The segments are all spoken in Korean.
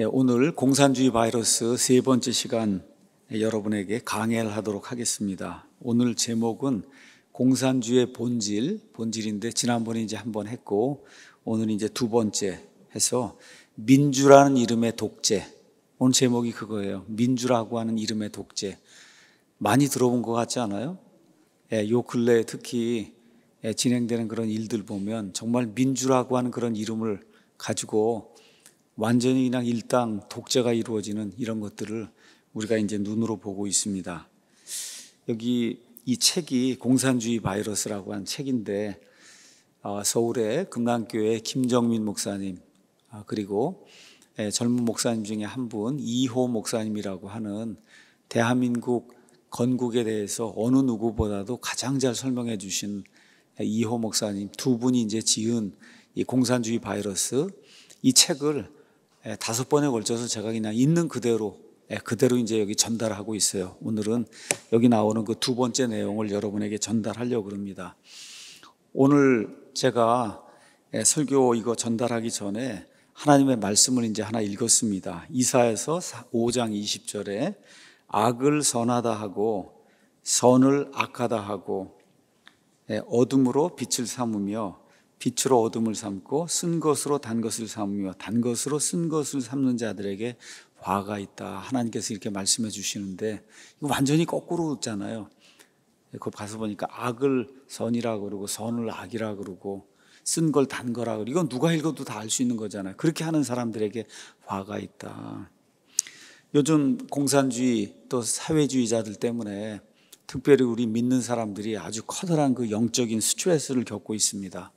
예, 오늘 공산주의 바이러스 세 번째 시간 여러분에게 강의를 하도록 하겠습니다. 오늘 제목은 공산주의 본질, 본질인데 지난번에 이제 한 번 했고 오늘 이제 두 번째 해서 민주라는 이름의 독재. 오늘 제목이 그거예요. 민주라고 하는 이름의 독재. 많이 들어본 것 같지 않아요? 예, 요 근래 특히 예, 진행되는 그런 일들 보면 정말 민주라고 하는 그런 이름을 가지고 완전히 그냥 일당 독재가 이루어지는 이런 것들을 우리가 이제 눈으로 보고 있습니다. 여기 이 책이 공산주의 바이러스라고 한 책인데 어, 서울의 금강교회 김정민 목사님 아, 그리고 예, 젊은 목사님 중에 한 분 이호 목사님이라고 하는 대한민국 건국에 대해서 어느 누구보다도 가장 잘 설명해 주신 예, 이호 목사님 두 분이 이제 지은 이 공산주의 바이러스 이 책을 예, 다섯 번에 걸쳐서 제가 그냥 있는 그대로 예, 그대로 이제 여기 전달하고 있어요. 오늘은 여기 나오는 그 두 번째 내용을 여러분에게 전달하려고 합니다. 오늘 제가 예, 설교 이거 전달하기 전에 하나님의 말씀을 이제 하나 읽었습니다. 이사에서 5장 20절에 악을 선하다 하고 선을 악하다 하고 어둠으로 빛을 삼으며 빛으로 어둠을 삼고 쓴 것으로 단 것을 삼으며 단 것으로 쓴 것을 삼는 자들에게 화가 있다. 하나님께서 이렇게 말씀해 주시는데 이거 완전히 거꾸로잖아요. 그 가서 보니까 악을 선이라 그러고 선을 악이라 그러고 쓴 걸 단 거라 그러고 이건 누가 읽어도 다 알 수 있는 거잖아요. 그렇게 하는 사람들에게 화가 있다. 요즘 공산주의 또 사회주의자들 때문에 특별히 우리 믿는 사람들이 아주 커다란 그 영적인 스트레스를 겪고 있습니다.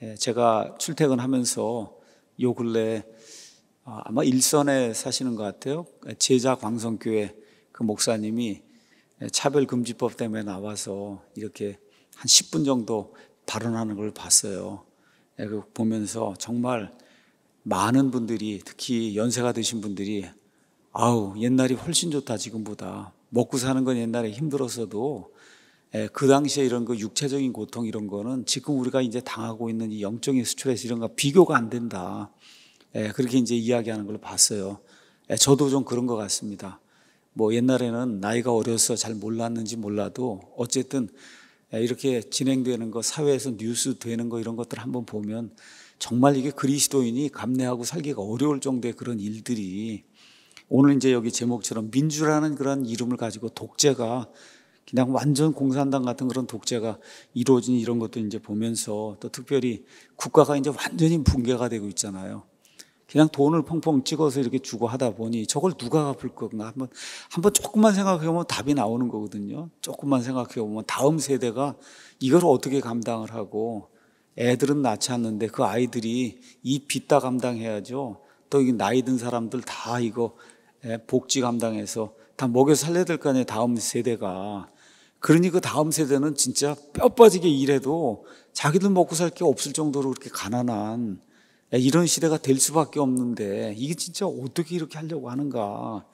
예, 제가 출퇴근하면서 요 근래 아, 아마 일선에 사시는 것 같아요. 제자 광성교회 그 목사님이 차별금지법 때문에 나와서 이렇게 한 10분 정도 발언하는 걸 봤어요. 예, 보면서 정말 많은 분들이 특히 연세가 드신 분들이 아우 옛날이 훨씬 좋다 지금보다 먹고 사는 건 옛날에 힘들었어도 예, 그 당시에 이런 그 육체적인 고통 이런 거는 지금 우리가 이제 당하고 있는 이 영적인 스트레스 이런 거 비교가 안 된다. 예, 그렇게 이제 이야기하는 걸 봤어요. 예, 저도 좀 그런 것 같습니다. 뭐 옛날에는 나이가 어려서 잘 몰랐는지 몰라도 어쨌든 이렇게 진행되는 거 사회에서 뉴스 되는 거 이런 것들 한번 보면 정말 이게 그리스도인이 감내하고 살기가 어려울 정도의 그런 일들이 오늘 이제 여기 제목처럼 민주라는 그런 이름을 가지고 독재가 그냥 완전 공산당 같은 그런 독재가 이루어진 이런 것도 이제 보면서 또 특별히 국가가 이제 완전히 붕괴가 되고 있잖아요. 그냥 돈을 펑펑 찍어서 이렇게 주고 하다 보니 저걸 누가 갚을 건가 한번 한번 조금만 생각해 보면 답이 나오는 거거든요. 조금만 생각해 보면 다음 세대가 이걸 어떻게 감당을 하고 애들은 낳지 않는데 그 아이들이 이 빚다 감당해야죠. 또이 나이 든 사람들 다 이거 예, 복지 감당해서 다 먹여 살려야 될 거 아니에요. 다음 세대가 그러니 그 다음 세대는 진짜 뼈 빠지게 일해도 자기들 먹고 살 게 없을 정도로 그렇게 가난한 이런 시대가 될 수밖에 없는데 이게 진짜 어떻게 이렇게 하려고 하는가.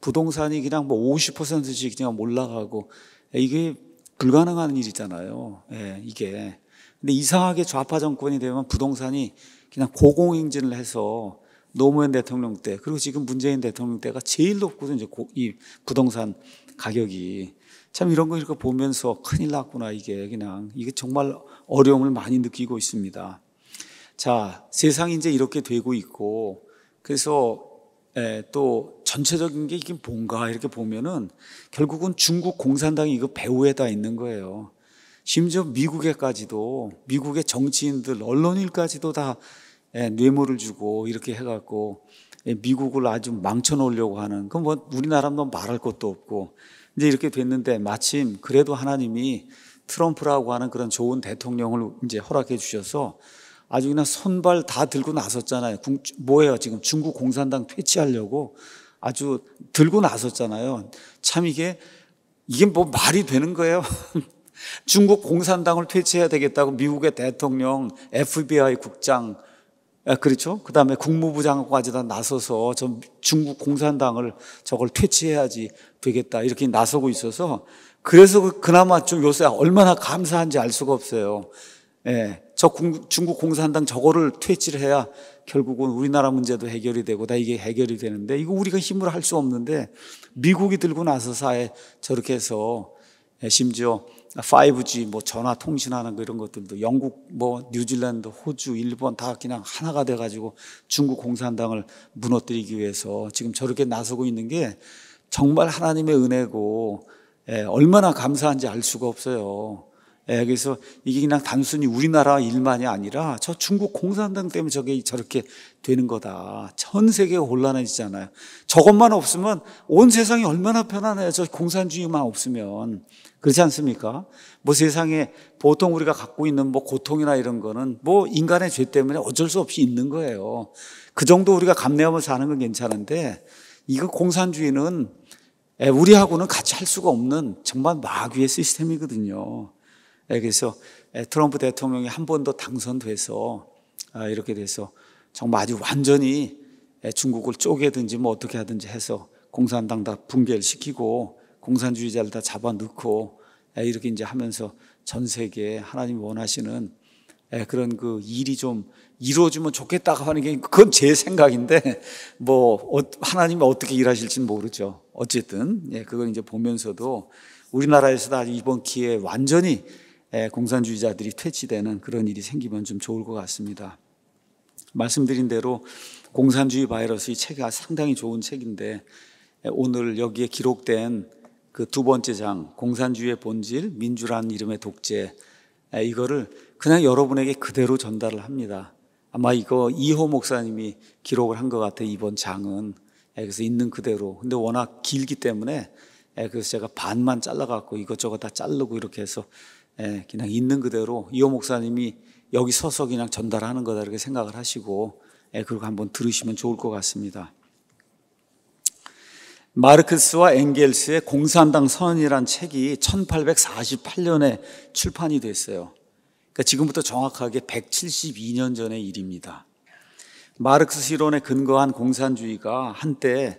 부동산이 그냥 뭐 50%씩 그냥 올라가고 이게 불가능한 일이잖아요. 예, 이게. 근데 이상하게 좌파 정권이 되면 부동산이 그냥 고공행진을 해서 노무현 대통령 때 그리고 지금 문재인 대통령 때가 제일 높거든 이제 고, 이 부동산 가격이 참 이런 거 이렇게 보면서 큰일 났구나 이게 그냥 이게 정말 어려움을 많이 느끼고 있습니다. 자 세상이 이제 이렇게 되고 있고 그래서 에, 예, 또 전체적인 게 이게 뭔가 이렇게 보면은 결국은 중국 공산당이 이거 배후에 다 있는 거예요. 심지어 미국에까지도 미국의 정치인들 언론일까지도 다 예, 뇌물을 주고 이렇게 해갖고 예, 미국을 아주 망쳐놓으려고 하는 그뭐 우리나라도 뭐 말할 것도 없고 이제 이렇게 됐는데 마침 그래도 하나님이 트럼프라고 하는 그런 좋은 대통령을 이제 허락해 주셔서 아주 그냥 손발 다 들고 나섰잖아요. 뭐예요? 지금 중국 공산당 퇴치하려고 아주 들고 나섰잖아요. 참 이게 이게 뭐 말이 되는 거예요? 중국 공산당을 퇴치해야 되겠다고 미국의 대통령, FBI 국장 예, 그렇죠? 그 다음에 국무부 장관까지 다 나서서 전 중국 공산당을 저걸 퇴치해야지 되겠다. 이렇게 나서고 있어서 그래서 그, 그나마 좀 요새 얼마나 감사한지 알 수가 없어요. 예. 저 중국 공산당 저거를 퇴치를 해야 결국은 우리나라 문제도 해결이 되고 다 이게 해결이 되는데 이거 우리가 힘으로 할 수 없는데 미국이 들고 나서 사에 저렇게 해서 예, 심지어 5G 뭐 전화 통신하는 거 이런 것들도 영국 뭐 뉴질랜드 호주 일본 다 그냥 하나가 돼 가지고 중국 공산당을 무너뜨리기 위해서 지금 저렇게 나서고 있는 게 정말 하나님의 은혜고 예, 얼마나 감사한지 알 수가 없어요. 예, 그래서 이게 그냥 단순히 우리나라 일만이 아니라 저 중국 공산당 때문에 저게 저렇게 되는 거다. 전 세계가 혼란해지잖아요. 저것만 없으면 온 세상이 얼마나 편안해요. 저 공산주의만 없으면. 그렇지 않습니까? 뭐 세상에 보통 우리가 갖고 있는 뭐 고통이나 이런 거는 뭐 인간의 죄 때문에 어쩔 수 없이 있는 거예요. 그 정도 우리가 감내하며 사는 건 괜찮은데 이거 공산주의는 우리하고는 같이 할 수가 없는 정말 마귀의 시스템이거든요. 그래서 트럼프 대통령이 한 번 더 당선돼서 아, 이렇게 돼서 정말 아주 완전히 중국을 쪼개든지 뭐 어떻게 하든지 해서 공산당 다 붕괴를 시키고 공산주의자를 다 잡아넣고 이렇게 이제 하면서 전 세계에 하나님 원하시는 그런 그 일이 좀 이루어지면 좋겠다고 하는 게 그건 제 생각인데 뭐 어, 하나님이 어떻게 일하실지는 모르죠. 어쨌든 예, 그걸 이제 보면서도 우리나라에서도 아주 이번 기회에 완전히 공산주의자들이 퇴치되는 그런 일이 생기면 좀 좋을 것 같습니다. 말씀드린 대로 공산주의 바이러스 이 책이 상당히 좋은 책인데 오늘 여기에 기록된 그두 번째 장 공산주의의 본질 민주란 이름의 독재 이거를 그냥 여러분에게 그대로 전달을 합니다. 아마 이거 이호 목사님이 기록을 한 것 같아요. 이번 장은 그래서 있는 그대로. 근데 워낙 길기 때문에 그래서 제가 반만 잘라갖고 이것저것 다 자르고 이렇게 해서 그냥 있는 그대로 이호 목사님이 여기 서서 그냥 전달하는 거다 이렇게 생각을 하시고 그리고 한번 들으시면 좋을 것 같습니다. 마르크스와 e n g e 의 공산당 선언이란 책이 1848년에 출판이 됐어요. 그러니까 지금부터 정확하게 172년 전의 일입니다. 마르크스 이론에 근거한 공산주의가 한때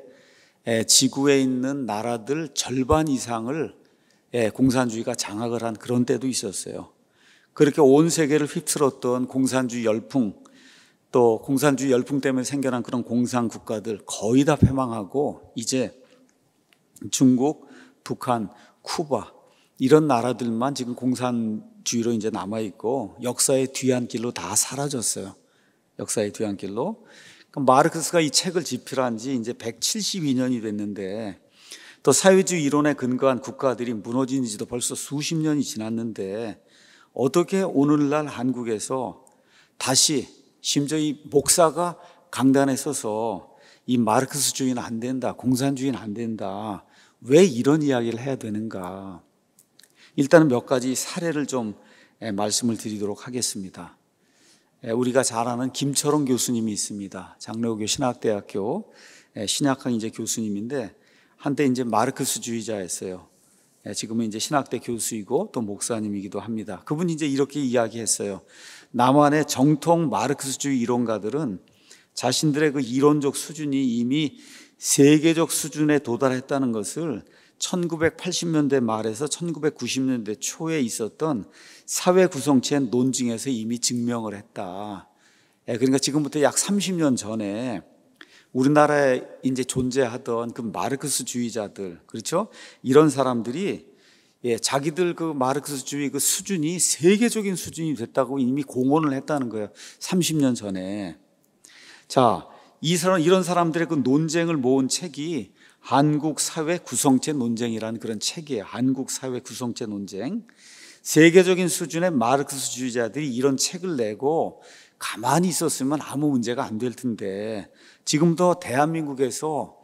지구에 있는 나라들 절반 이상을 공산주의가 장악을 한 그런 때도 있었어요. 그렇게 온 세계를 휩쓸었던 공산주의 열풍, 또 공산주의 열풍 때문에 생겨난 그런 공산 국가들 거의 다 패망하고 이제 중국, 북한, 쿠바 이런 나라들만 지금 공산주의로 이제 남아 있고 역사의 뒤안길로 다 사라졌어요. 역사의 뒤안길로. 그러 그러니까 마르크스가 이 책을 집필한 지 이제 172년이 됐는데 또 사회주의 이론에 근거한 국가들이 무너진 지도 벌써 수십 년이 지났는데 어떻게 오늘날 한국에서 다시 심지어 이 목사가 강단에 서서 이 마르크스주의는 안 된다. 공산주의는 안 된다. 왜 이런 이야기를 해야 되는가? 일단은 몇 가지 사례를 좀 예, 말씀을 드리도록 하겠습니다. 예, 우리가 잘 아는 김철원 교수님이 있습니다. 장로교 신학대학교 예, 신약학 이제 교수님인데 한때 이제 마르크스주의자였어요. 지금은 이제 신학대 교수이고 또 목사님이기도 합니다. 그분이 이제 이렇게 이야기했어요. 남한의 정통 마르크스주의 이론가들은 자신들의 그 이론적 수준이 이미 세계적 수준에 도달했다는 것을 1980년대 말에서 1990년대 초에 있었던 사회 구성체 논증에서 이미 증명을 했다. 예, 그러니까 지금부터 약 30년 전에 우리나라에 이제 존재하던 그 마르크스주의자들, 그렇죠? 이런 사람들이 예, 자기들 그 마르크스주의 그 수준이 세계적인 수준이 됐다고 이미 공언을 했다는 거예요. 30년 전에. 자, 이 사람, 이런 사람들의 그 논쟁을 모은 책이 한국 사회 구성체 논쟁이라는 그런 책이에요. 한국 사회 구성체 논쟁. 세계적인 수준의 마르크스주의자들이 이런 책을 내고 가만히 있었으면 아무 문제가 안 될 텐데 지금도 대한민국에서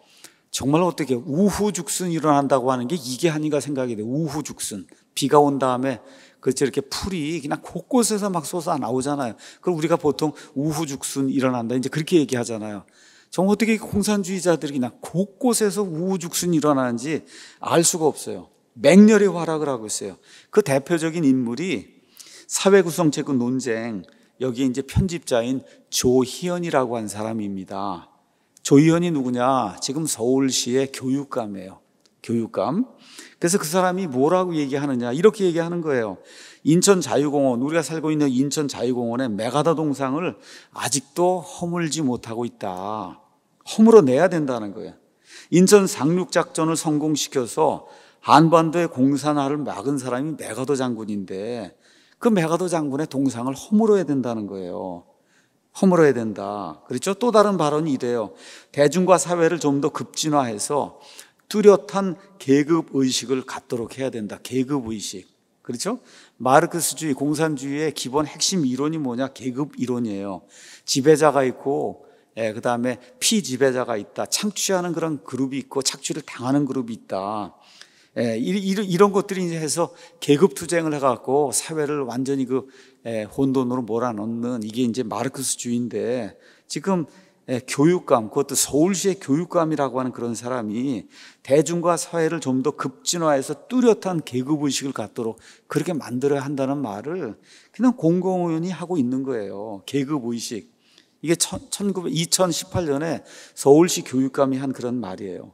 정말 어떻게 우후죽순 일어난다고 하는 게 이게 아닌가 생각이 돼요. 우후죽순. 비가 온 다음에 그렇죠 이렇게 풀이 그냥 곳곳에서 막 솟아 나오잖아요. 그럼 우리가 보통 우후죽순 일어난다 이제 그렇게 얘기하잖아요. 정말 어떻게 공산주의자들이 그냥 곳곳에서 우후죽순 일어나는지 알 수가 없어요. 맹렬히 활약을 하고 있어요. 그 대표적인 인물이 사회 구성체권 논쟁 여기 이제 편집자인 조희연이라고 한 사람입니다. 조희연이 누구냐? 지금 서울시의 교육감이에요. 교육감. 그래서 그 사람이 뭐라고 얘기하느냐 이렇게 얘기하는 거예요. 인천 자유공원 우리가 살고 있는 인천 자유공원의 메가다 동상을 아직도 허물지 못하고 있다. 허물어내야 된다는 거예요. 인천 상륙 작전을 성공시켜서 한반도의 공산화를 막은 사람이 메가더 장군인데 그 메가더 장군의 동상을 허물어야 된다는 거예요. 허물어야 된다. 그렇죠? 또 다른 발언이 이래요. 대중과 사회를 좀 더 급진화해서 뚜렷한 계급 의식을 갖도록 해야 된다. 계급 의식. 그렇죠? 마르크스주의 공산주의의 기본 핵심 이론이 뭐냐? 계급 이론이에요. 지배자가 있고 예, 그다음에 피지배자가 있다. 창취하는 그런 그룹이 있고 착취를 당하는 그룹이 있다. 예, 이, 런 것들이 이제 해서 계급 투쟁을 해갖고 사회를 완전히 그 예, 혼돈으로 몰아넣는 이게 이제 마르크스주의인데 지금 예, 교육감, 그것도 서울시의 교육감이라고 하는 그런 사람이 대중과 사회를 좀 더 급진화해서 뚜렷한 계급의식을 갖도록 그렇게 만들어야 한다는 말을 그냥 공공의원이 하고 있는 거예요. 계급의식. 이게 19, 2018년에 서울시 교육감이 한 그런 말이에요.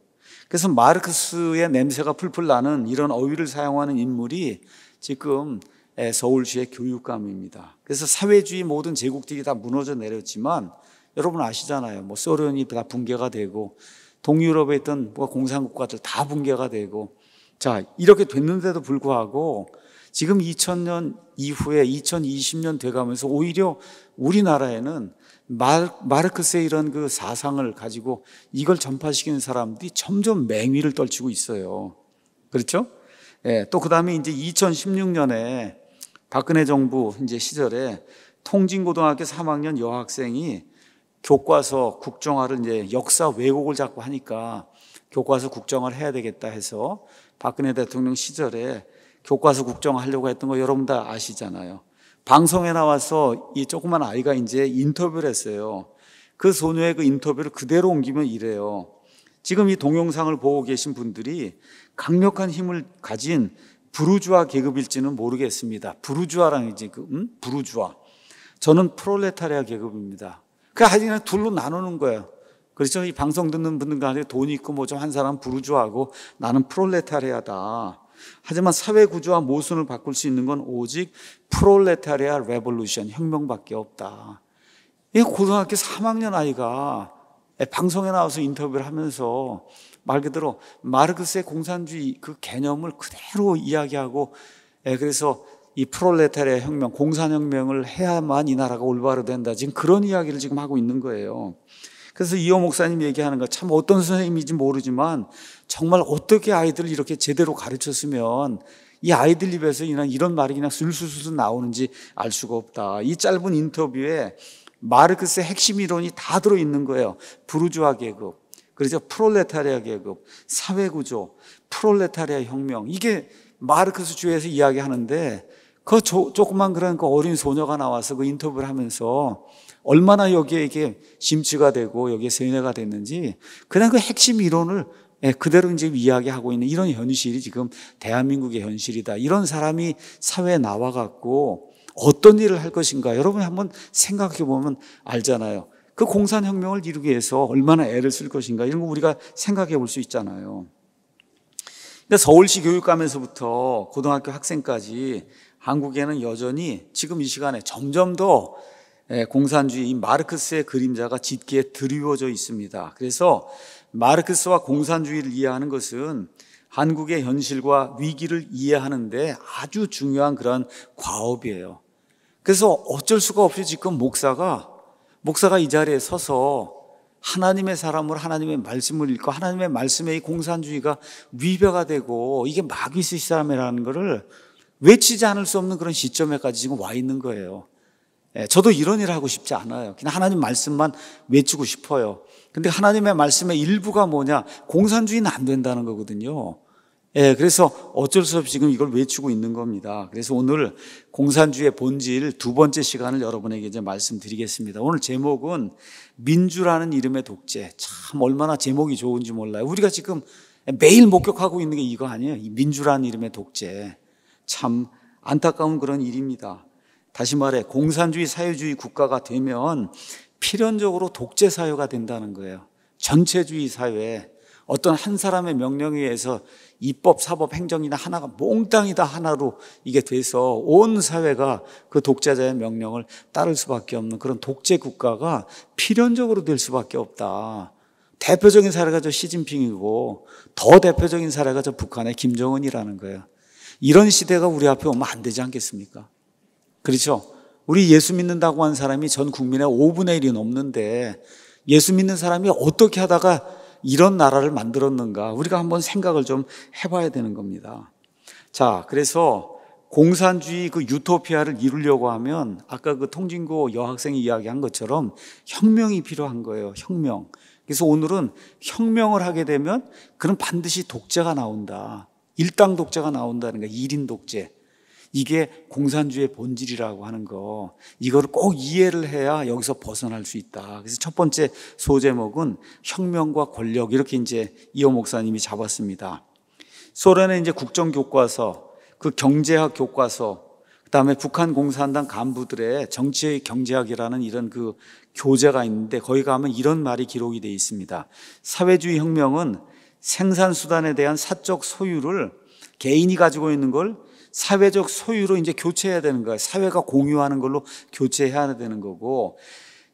그래서 마르크스의 냄새가 풀풀 나는 이런 어휘를 사용하는 인물이 지금 예, 서울시의 교육감입니다. 그래서 사회주의 모든 제국들이 다 무너져 내렸지만 여러분 아시잖아요. 뭐 소련이 다 붕괴가 되고 동유럽에 있던 뭐 공산국가들 다 붕괴가 되고 자, 이렇게 됐는데도 불구하고 지금 2000년 이후에 2020년 돼가면서 오히려 우리나라에는 마르, 크스의 이런 그 사상을 가지고 이걸 전파시키는 사람들이 점점 맹위를 떨치고 있어요. 그렇죠? 예, 또그 다음에 이제 2016년에 박근혜 정부 이제 시절에 통진고등학교 3학년 여학생이 교과서 국정화를 이제 역사 왜곡을 자꾸 하니까 교과서 국정화를 해야 되겠다 해서 박근혜 대통령 시절에 교과서 국정화 하려고 했던 거 여러분 다 아시잖아요. 방송에 나와서 이 조그만 아이가 이제 인터뷰를 했어요. 그 소녀의 그 인터뷰를 그대로 옮기면 이래요. 지금 이 동영상을 보고 계신 분들이 강력한 힘을 가진 부르주아 계급일지는 모르겠습니다. 부르주아랑는 이제 그 음? 부르주아. 저는 프롤레타리아 계급입니다. 그 하여튼 둘로 나누는 거예요. 그렇죠? 이 방송 듣는 분들 간에 돈 있고 뭐 좀 한 사람 부르주하고 나는 프롤레타리아다. 하지만 사회 구조와 모순을 바꿀 수 있는 건 오직 프롤레타리아 레볼루션 혁명밖에 없다. 이 고등학교 3학년 아이가 예, 방송에 나와서 인터뷰를 하면서 말 그대로 마르크스의 공산주의 그 개념을 그대로 이야기하고 예, 그래서 이 프롤레타리아 혁명, 공산혁명을 해야만 이 나라가 올바로 된다. 지금 그런 이야기를 지금 하고 있는 거예요. 그래서 이호 목사님 얘기하는 거 참 어떤 선생님인지 모르지만 정말 어떻게 아이들을 이렇게 제대로 가르쳤으면 이 아이들 입에서 그냥 이런 말이 그냥 술술술 나오는지 알 수가 없다. 이 짧은 인터뷰에 마르크스의 핵심 이론이 다 들어있는 거예요. 부르주아 계급, 그래서 프롤레타리아 계급, 사회구조, 프롤레타리아 혁명. 이게 마르크스 주에서 이야기하는데 그 조, 조그만 그런 그 어린 소녀가 나와서 그 인터뷰를 하면서 얼마나 여기에 이게 심취가 되고 여기에 세뇌가 됐는지 그냥 그 핵심 이론을 예, 그대로 이제 이야기하고 있는 이런 현실이 지금 대한민국의 현실이다. 이런 사람이 사회에 나와갖고 어떤 일을 할 것인가 여러분이 한번 생각해 보면 알잖아요. 그 공산혁명을 이루기 위해서 얼마나 애를 쓸 것인가 이런 거 우리가 생각해 볼 수 있잖아요. 서울시 교육감에서부터 고등학교 학생까지 한국에는 여전히 지금 이 시간에 점점 더 예, 공산주의 마르크스의 그림자가 짙게 드리워져 있습니다. 그래서 마르크스와 공산주의를 이해하는 것은 한국의 현실과 위기를 이해하는데 아주 중요한 그런 과업이에요. 그래서 어쩔 수가 없이 지금 목사가 목사가 이 자리에 서서 하나님의 사람으로 하나님의 말씀을 읽고 하나님의 말씀에 이 공산주의가 위배가 되고 이게 마귀스 사람이라는 것을 외치지 않을 수 없는 그런 시점에까지 지금 와 있는 거예요. 예, 저도 이런 일을 하고 싶지 않아요. 그냥 하나님 말씀만 외치고 싶어요. 근데 하나님의 말씀의 일부가 뭐냐? 공산주의는 안 된다는 거거든요. 예, 그래서 어쩔 수 없이 지금 이걸 외치고 있는 겁니다. 그래서 오늘 공산주의의 본질 두 번째 시간을 여러분에게 이제 말씀드리겠습니다. 오늘 제목은 민주라는 이름의 독재. 참 얼마나 제목이 좋은지 몰라요. 우리가 지금 매일 목격하고 있는 게 이거 아니에요? 민주라는 이름의 독재. 참 안타까운 그런 일입니다. 다시 말해 공산주의 사회주의 국가가 되면 필연적으로 독재 사회가 된다는 거예요. 전체주의 사회에 어떤 한 사람의 명령에 의해서 입법, 사법, 행정이나 하나가 몽땅이다 하나로 이게 돼서 온 사회가 그 독재자의 명령을 따를 수밖에 없는 그런 독재 국가가 필연적으로 될 수밖에 없다. 대표적인 사례가 저 시진핑이고 더 대표적인 사례가 저 북한의 김정은이라는 거예요. 이런 시대가 우리 앞에 오면 안 되지 않겠습니까? 그렇죠? 우리 예수 믿는다고 한 사람이 전 국민의 5분의 1이 넘는데 예수 믿는 사람이 어떻게 하다가 이런 나라를 만들었는가 우리가 한번 생각을 좀 해봐야 되는 겁니다. 자, 그래서 공산주의 그 유토피아를 이루려고 하면 아까 그 통진고 여학생이 이야기한 것처럼 혁명이 필요한 거예요. 혁명. 그래서 오늘은 혁명을 하게 되면 그럼 반드시 독재가 나온다. 일당 독재가 나온다는 거, 1인 독재. 이게 공산주의 본질이라고 하는 거, 이거를 꼭 이해를 해야 여기서 벗어날 수 있다. 그래서 첫 번째 소제목은 혁명과 권력, 이렇게 이제 이호 목사님이 잡았습니다. 소련의 이제 국정교과서, 그 경제학 교과서, 그 다음에 북한 공산당 간부들의 정치의 경제학이라는 이런 그 교재가 있는데 거기 가면 이런 말이 기록이 되어 있습니다. 사회주의 혁명은 생산수단에 대한 사적 소유를 개인이 가지고 있는 걸 사회적 소유로 이제 교체해야 되는 거예요. 사회가 공유하는 걸로 교체해야 되는 거고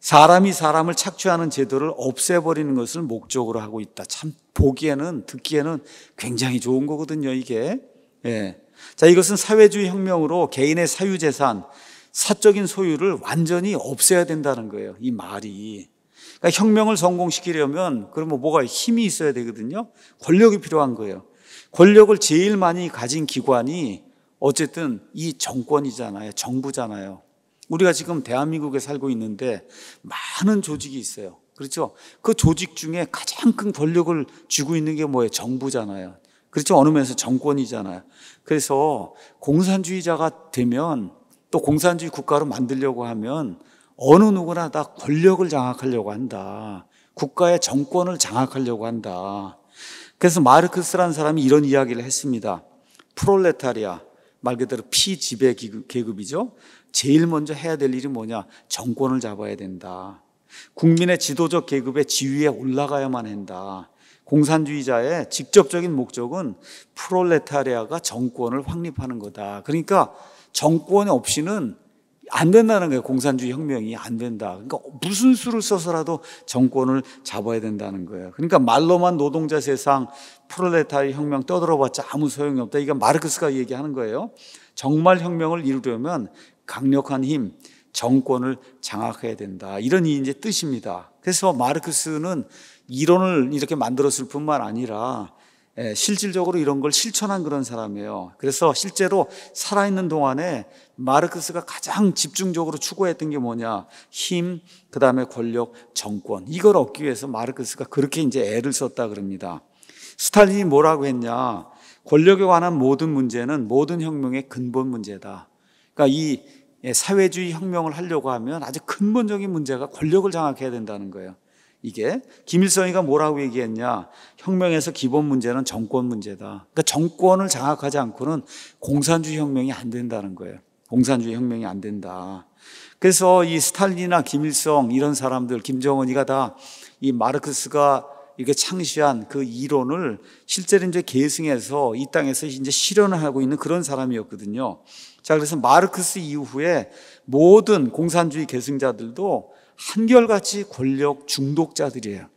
사람이 사람을 착취하는 제도를 없애버리는 것을 목적으로 하고 있다. 참 보기에는 듣기에는 굉장히 좋은 거거든요. 이게 예. 자 이것은 사회주의 혁명으로 개인의 사유재산 사적인 소유를 완전히 없애야 된다는 거예요. 이 말이 그러니까 혁명을 성공시키려면 그러면 뭐 뭐가 힘이 있어야 되거든요. 권력이 필요한 거예요. 권력을 제일 많이 가진 기관이 어쨌든 이 정권이잖아요. 정부잖아요. 우리가 지금 대한민국에 살고 있는데 많은 조직이 있어요. 그렇죠? 그 조직 중에 가장 큰 권력을 쥐고 있는 게 뭐예요? 정부잖아요. 그렇죠? 어느 면에서 정권이잖아요. 그래서 공산주의자가 되면 또 공산주의 국가로 만들려고 하면 어느 누구나 다 권력을 장악하려고 한다. 국가의 정권을 장악하려고 한다. 그래서 마르크스라는 사람이 이런 이야기를 했습니다. 프롤레타리아, 말 그대로 피지배 계급이죠. 제일 먼저 해야 될 일이 뭐냐? 정권을 잡아야 된다. 국민의 지도적 계급의 지위에 올라가야만 한다. 공산주의자의 직접적인 목적은 프롤레타리아가 정권을 확립하는 거다. 그러니까 정권 없이는 안 된다는 거예요. 공산주의 혁명이 안 된다. 그러니까 무슨 수를 써서라도 정권을 잡아야 된다는 거예요. 그러니까 말로만 노동자 세상, 프롤레타리 혁명 떠들어봤자 아무 소용이 없다. 이게 마르크스가 얘기하는 거예요. 정말 혁명을 이루려면 강력한 힘, 정권을 장악해야 된다. 이런 이제 뜻입니다. 그래서 마르크스는 이론을 이렇게 만들었을 뿐만 아니라 예, 실질적으로 이런 걸 실천한 그런 사람이에요. 그래서 실제로 살아있는 동안에 마르크스가 가장 집중적으로 추구했던 게 뭐냐. 힘, 그 다음에 권력, 정권. 이걸 얻기 위해서 마르크스가 그렇게 이제 애를 썼다 그럽니다. 스탈린이 뭐라고 했냐. 권력에 관한 모든 문제는 모든 혁명의 근본 문제다. 그러니까 이 예, 사회주의 혁명을 하려고 하면 아주 근본적인 문제가 권력을 장악해야 된다는 거예요. 이게 김일성이가 뭐라고 얘기했냐? 혁명에서 기본 문제는 정권 문제다. 그러니까 정권을 장악하지 않고는 공산주의 혁명이 안 된다는 거예요. 공산주의 혁명이 안 된다. 그래서 이 스탈린이나 김일성 이런 사람들 김정은이가 다 이 마르크스가 이렇게 창시한 그 이론을 실제로 이제 계승해서 이 땅에서 이제 실현을 하고 있는 그런 사람이었거든요. 자, 그래서 마르크스 이후에 모든 공산주의 계승자들도 한결같이 권력 중독자들이에요.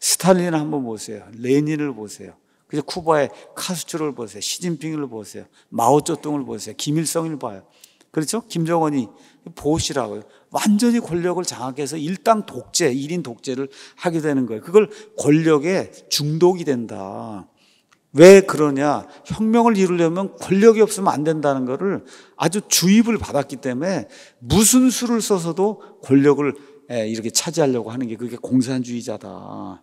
스탈린 한번 보세요. 레닌을 보세요. 그래서 쿠바의 카스트로를 보세요. 시진핑을 보세요. 마오쩌둥을 보세요. 김일성을 봐요. 그렇죠? 김정은이 보시라고요. 완전히 권력을 장악해서 일당 독재, 1인 독재를 하게 되는 거예요. 그걸 권력에 중독이 된다. 왜 그러냐? 혁명을 이루려면 권력이 없으면 안 된다는 것을 아주 주입을 받았기 때문에 무슨 수를 써서도 권력을 예, 이렇게 차지하려고 하는 게 그게 공산주의자다.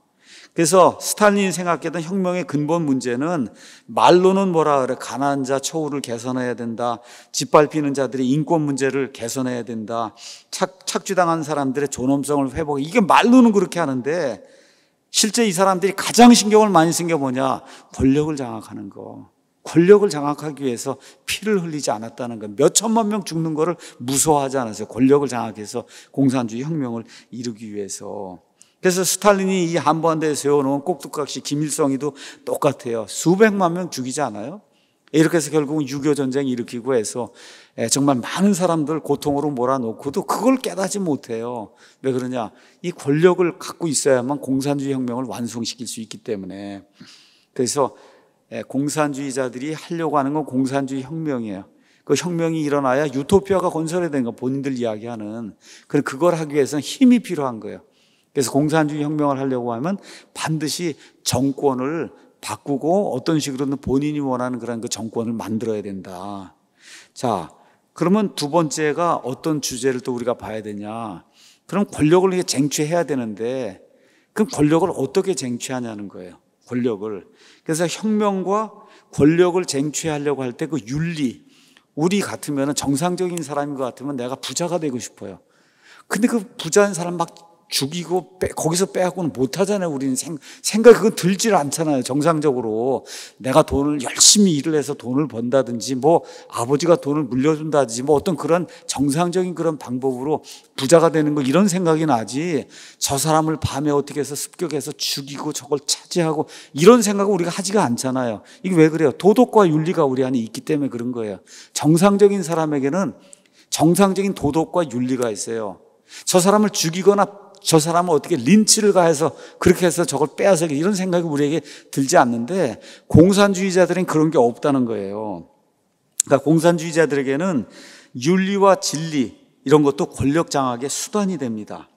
그래서 스탈린이 생각했던 혁명의 근본 문제는 말로는 뭐라 그래 가난자 처우를 개선해야 된다 짓밟히는 자들의 인권 문제를 개선해야 된다 착, 착취당한 사람들의 존엄성을 회복 이게 말로는 그렇게 하는데 실제 이 사람들이 가장 신경을 많이 쓴 게 뭐냐 권력을 장악하는 거 권력을 장악하기 위해서 피를 흘리지 않았다는 건 몇 천만 명 죽는 것을 무서워하지 않았어요. 권력을 장악해서 공산주의 혁명을 이루기 위해서. 그래서 스탈린이 이 한반도에 세워놓은 꼭두각시 김일성이도 똑같아요. 수백만 명 죽이지 않아요? 이렇게 해서 결국은 유교 전쟁 을 일으키고 해서 정말 많은 사람들 고통으로 몰아놓고도 그걸 깨닫지 못해요. 왜 그러냐? 이 권력을 갖고 있어야만 공산주의 혁명을 완성시킬 수 있기 때문에. 그래서 예, 공산주의자들이 하려고 하는 건 공산주의 혁명이에요. 그 혁명이 일어나야 유토피아가 건설이 된 거 본인들 이야기하는. 그래 그걸 하기 위해서는 힘이 필요한 거예요. 그래서 공산주의 혁명을 하려고 하면 반드시 정권을 바꾸고 어떤 식으로든 본인이 원하는 그런 그 정권을 만들어야 된다. 자, 그러면 두 번째가 어떤 주제를 또 우리가 봐야 되냐. 그럼 권력을 이렇게 쟁취해야 되는데, 그럼 권력을 어떻게 쟁취하냐는 거예요. 권력을. 그래서 혁명과 권력을 쟁취하려고 할 때 그 윤리, 우리 같으면 정상적인 사람인 것 같으면 내가 부자가 되고 싶어요. 근데 그 부자인 사람 막 죽이고 빼, 거기서 빼갖고는 못하잖아요. 우리는 생, 생각 그건 들질 않잖아요. 정상적으로 내가 돈을 열심히 일을 해서 돈을 번다든지 뭐 아버지가 돈을 물려준다든지 뭐 어떤 그런 정상적인 그런 방법으로 부자가 되는 거 이런 생각이 나지 저 사람을 밤에 어떻게 해서 습격해서 죽이고 저걸 차지하고 이런 생각을 우리가 하지가 않잖아요. 이게 왜 그래요? 도덕과 윤리가 우리 안에 있기 때문에 그런 거예요. 정상적인 사람에게는 정상적인 도덕과 윤리가 있어요. 저 사람을 죽이거나 저 사람은 어떻게 린치를 가해서 그렇게 해서 저걸 빼앗아 이런 생각이 우리에게 들지 않는데 공산주의자들은 그런 게 없다는 거예요. 그러니까 공산주의자들에게는 윤리와 진리 이런 것도 권력 장악의 수단이 됩니다.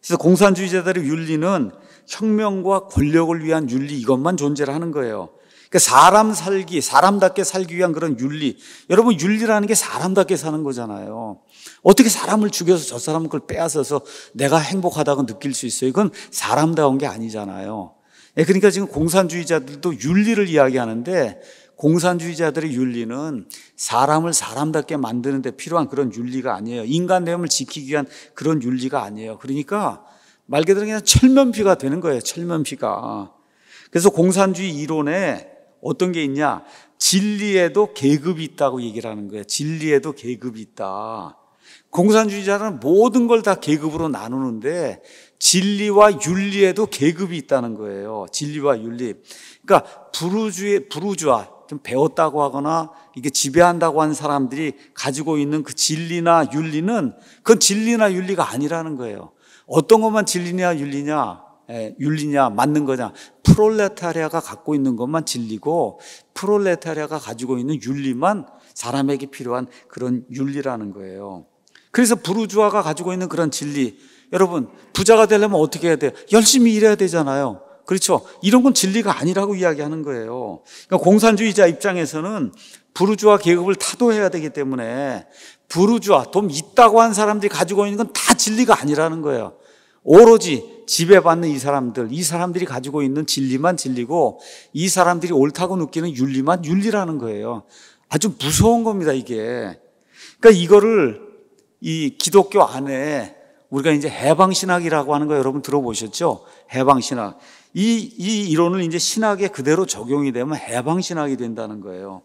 그래서 공산주의자들의 윤리는 혁명과 권력을 위한 윤리 이것만 존재를 하는 거예요. 그러니까 사람 살기, 사람답게 살기 위한 그런 윤리. 여러분 윤리라는 게 사람답게 사는 거잖아요. 어떻게 사람을 죽여서 저 사람 그걸 빼앗아서 내가 행복하다고 느낄 수 있어요? 이건 사람다운 게 아니잖아요. 예, 그러니까 지금 공산주의자들도 윤리를 이야기하는데 공산주의자들의 윤리는 사람을 사람답게 만드는 데 필요한 그런 윤리가 아니에요. 인간됨을 지키기 위한 그런 윤리가 아니에요. 그러니까 말 그대로 그냥 철면피가 되는 거예요. 철면피가. 그래서 공산주의 이론에 어떤 게 있냐? 진리에도 계급이 있다고 얘기를 하는 거예요. 진리에도 계급이 있다. 공산주의자는 모든 걸 다 계급으로 나누는데 진리와 윤리에도 계급이 있다는 거예요. 진리와 윤리. 그러니까 부르주의 부르주아 좀 배웠다고 하거나 이게 지배한다고 한 사람들이 가지고 있는 그 진리나 윤리는 그건 진리나 윤리가 아니라는 거예요. 어떤 것만 진리냐 윤리냐 에, 예, 윤리냐 맞는 거냐 프롤레타리아가 갖고 있는 것만 진리고 프롤레타리아가 가지고 있는 윤리만 사람에게 필요한 그런 윤리라는 거예요. 그래서 부르주아가 가지고 있는 그런 진리. 여러분, 부자가 되려면 어떻게 해야 돼요? 열심히 일해야 되잖아요. 그렇죠? 이런 건 진리가 아니라고 이야기하는 거예요. 그러니까 공산주의자 입장에서는 부르주아 계급을 타도해야 되기 때문에 부르주아, 돈 있다고 한 사람들이 가지고 있는 건 다 진리가 아니라는 거예요. 오로지 지배받는 이 사람들, 이 사람들이 가지고 있는 진리만 진리고 이 사람들이 옳다고 느끼는 윤리만 윤리라는 거예요. 아주 무서운 겁니다, 이게. 그러니까 이거를 이 기독교 안에 우리가 이제 해방신학이라고 하는 거 여러분 들어보셨죠? 해방신학. 이, 이 이론을 이제 신학에 그대로 적용이 되면 해방신학이 된다는 거예요.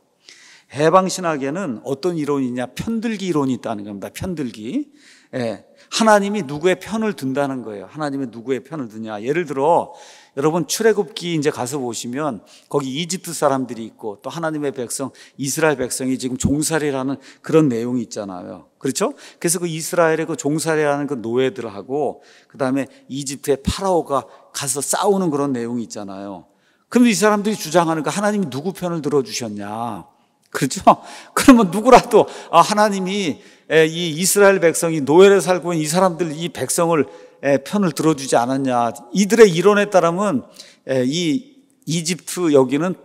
해방신학에는 어떤 이론이 냐 편들기 이론이 있다는 겁니다. 편들기. 예. 하나님이 누구의 편을 든다는 거예요. 하나님이 누구의 편을 드냐. 예를 들어, 여러분 출애굽기 이제 가서 보시면 거기 이집트 사람들이 있고 또 하나님의 백성 이스라엘 백성이 지금 종살이라는 그런 내용이 있잖아요. 그렇죠? 그래서 그 이스라엘의 그 종살이라는 그 노예들하고 그다음에 이집트의 파라오가 가서 싸우는 그런 내용이 있잖아요. 그럼 이 사람들이 주장하는 거 그 하나님이 누구 편을 들어 주셨냐? 그렇죠? 그러면 누구라도 아 하나님이 이 이스라엘 백성이 노예를 살고 있는 이 사람들 이 백성을 편을 들어주지 않았냐. 이들의 이론에 따르면 이 이집트 여기는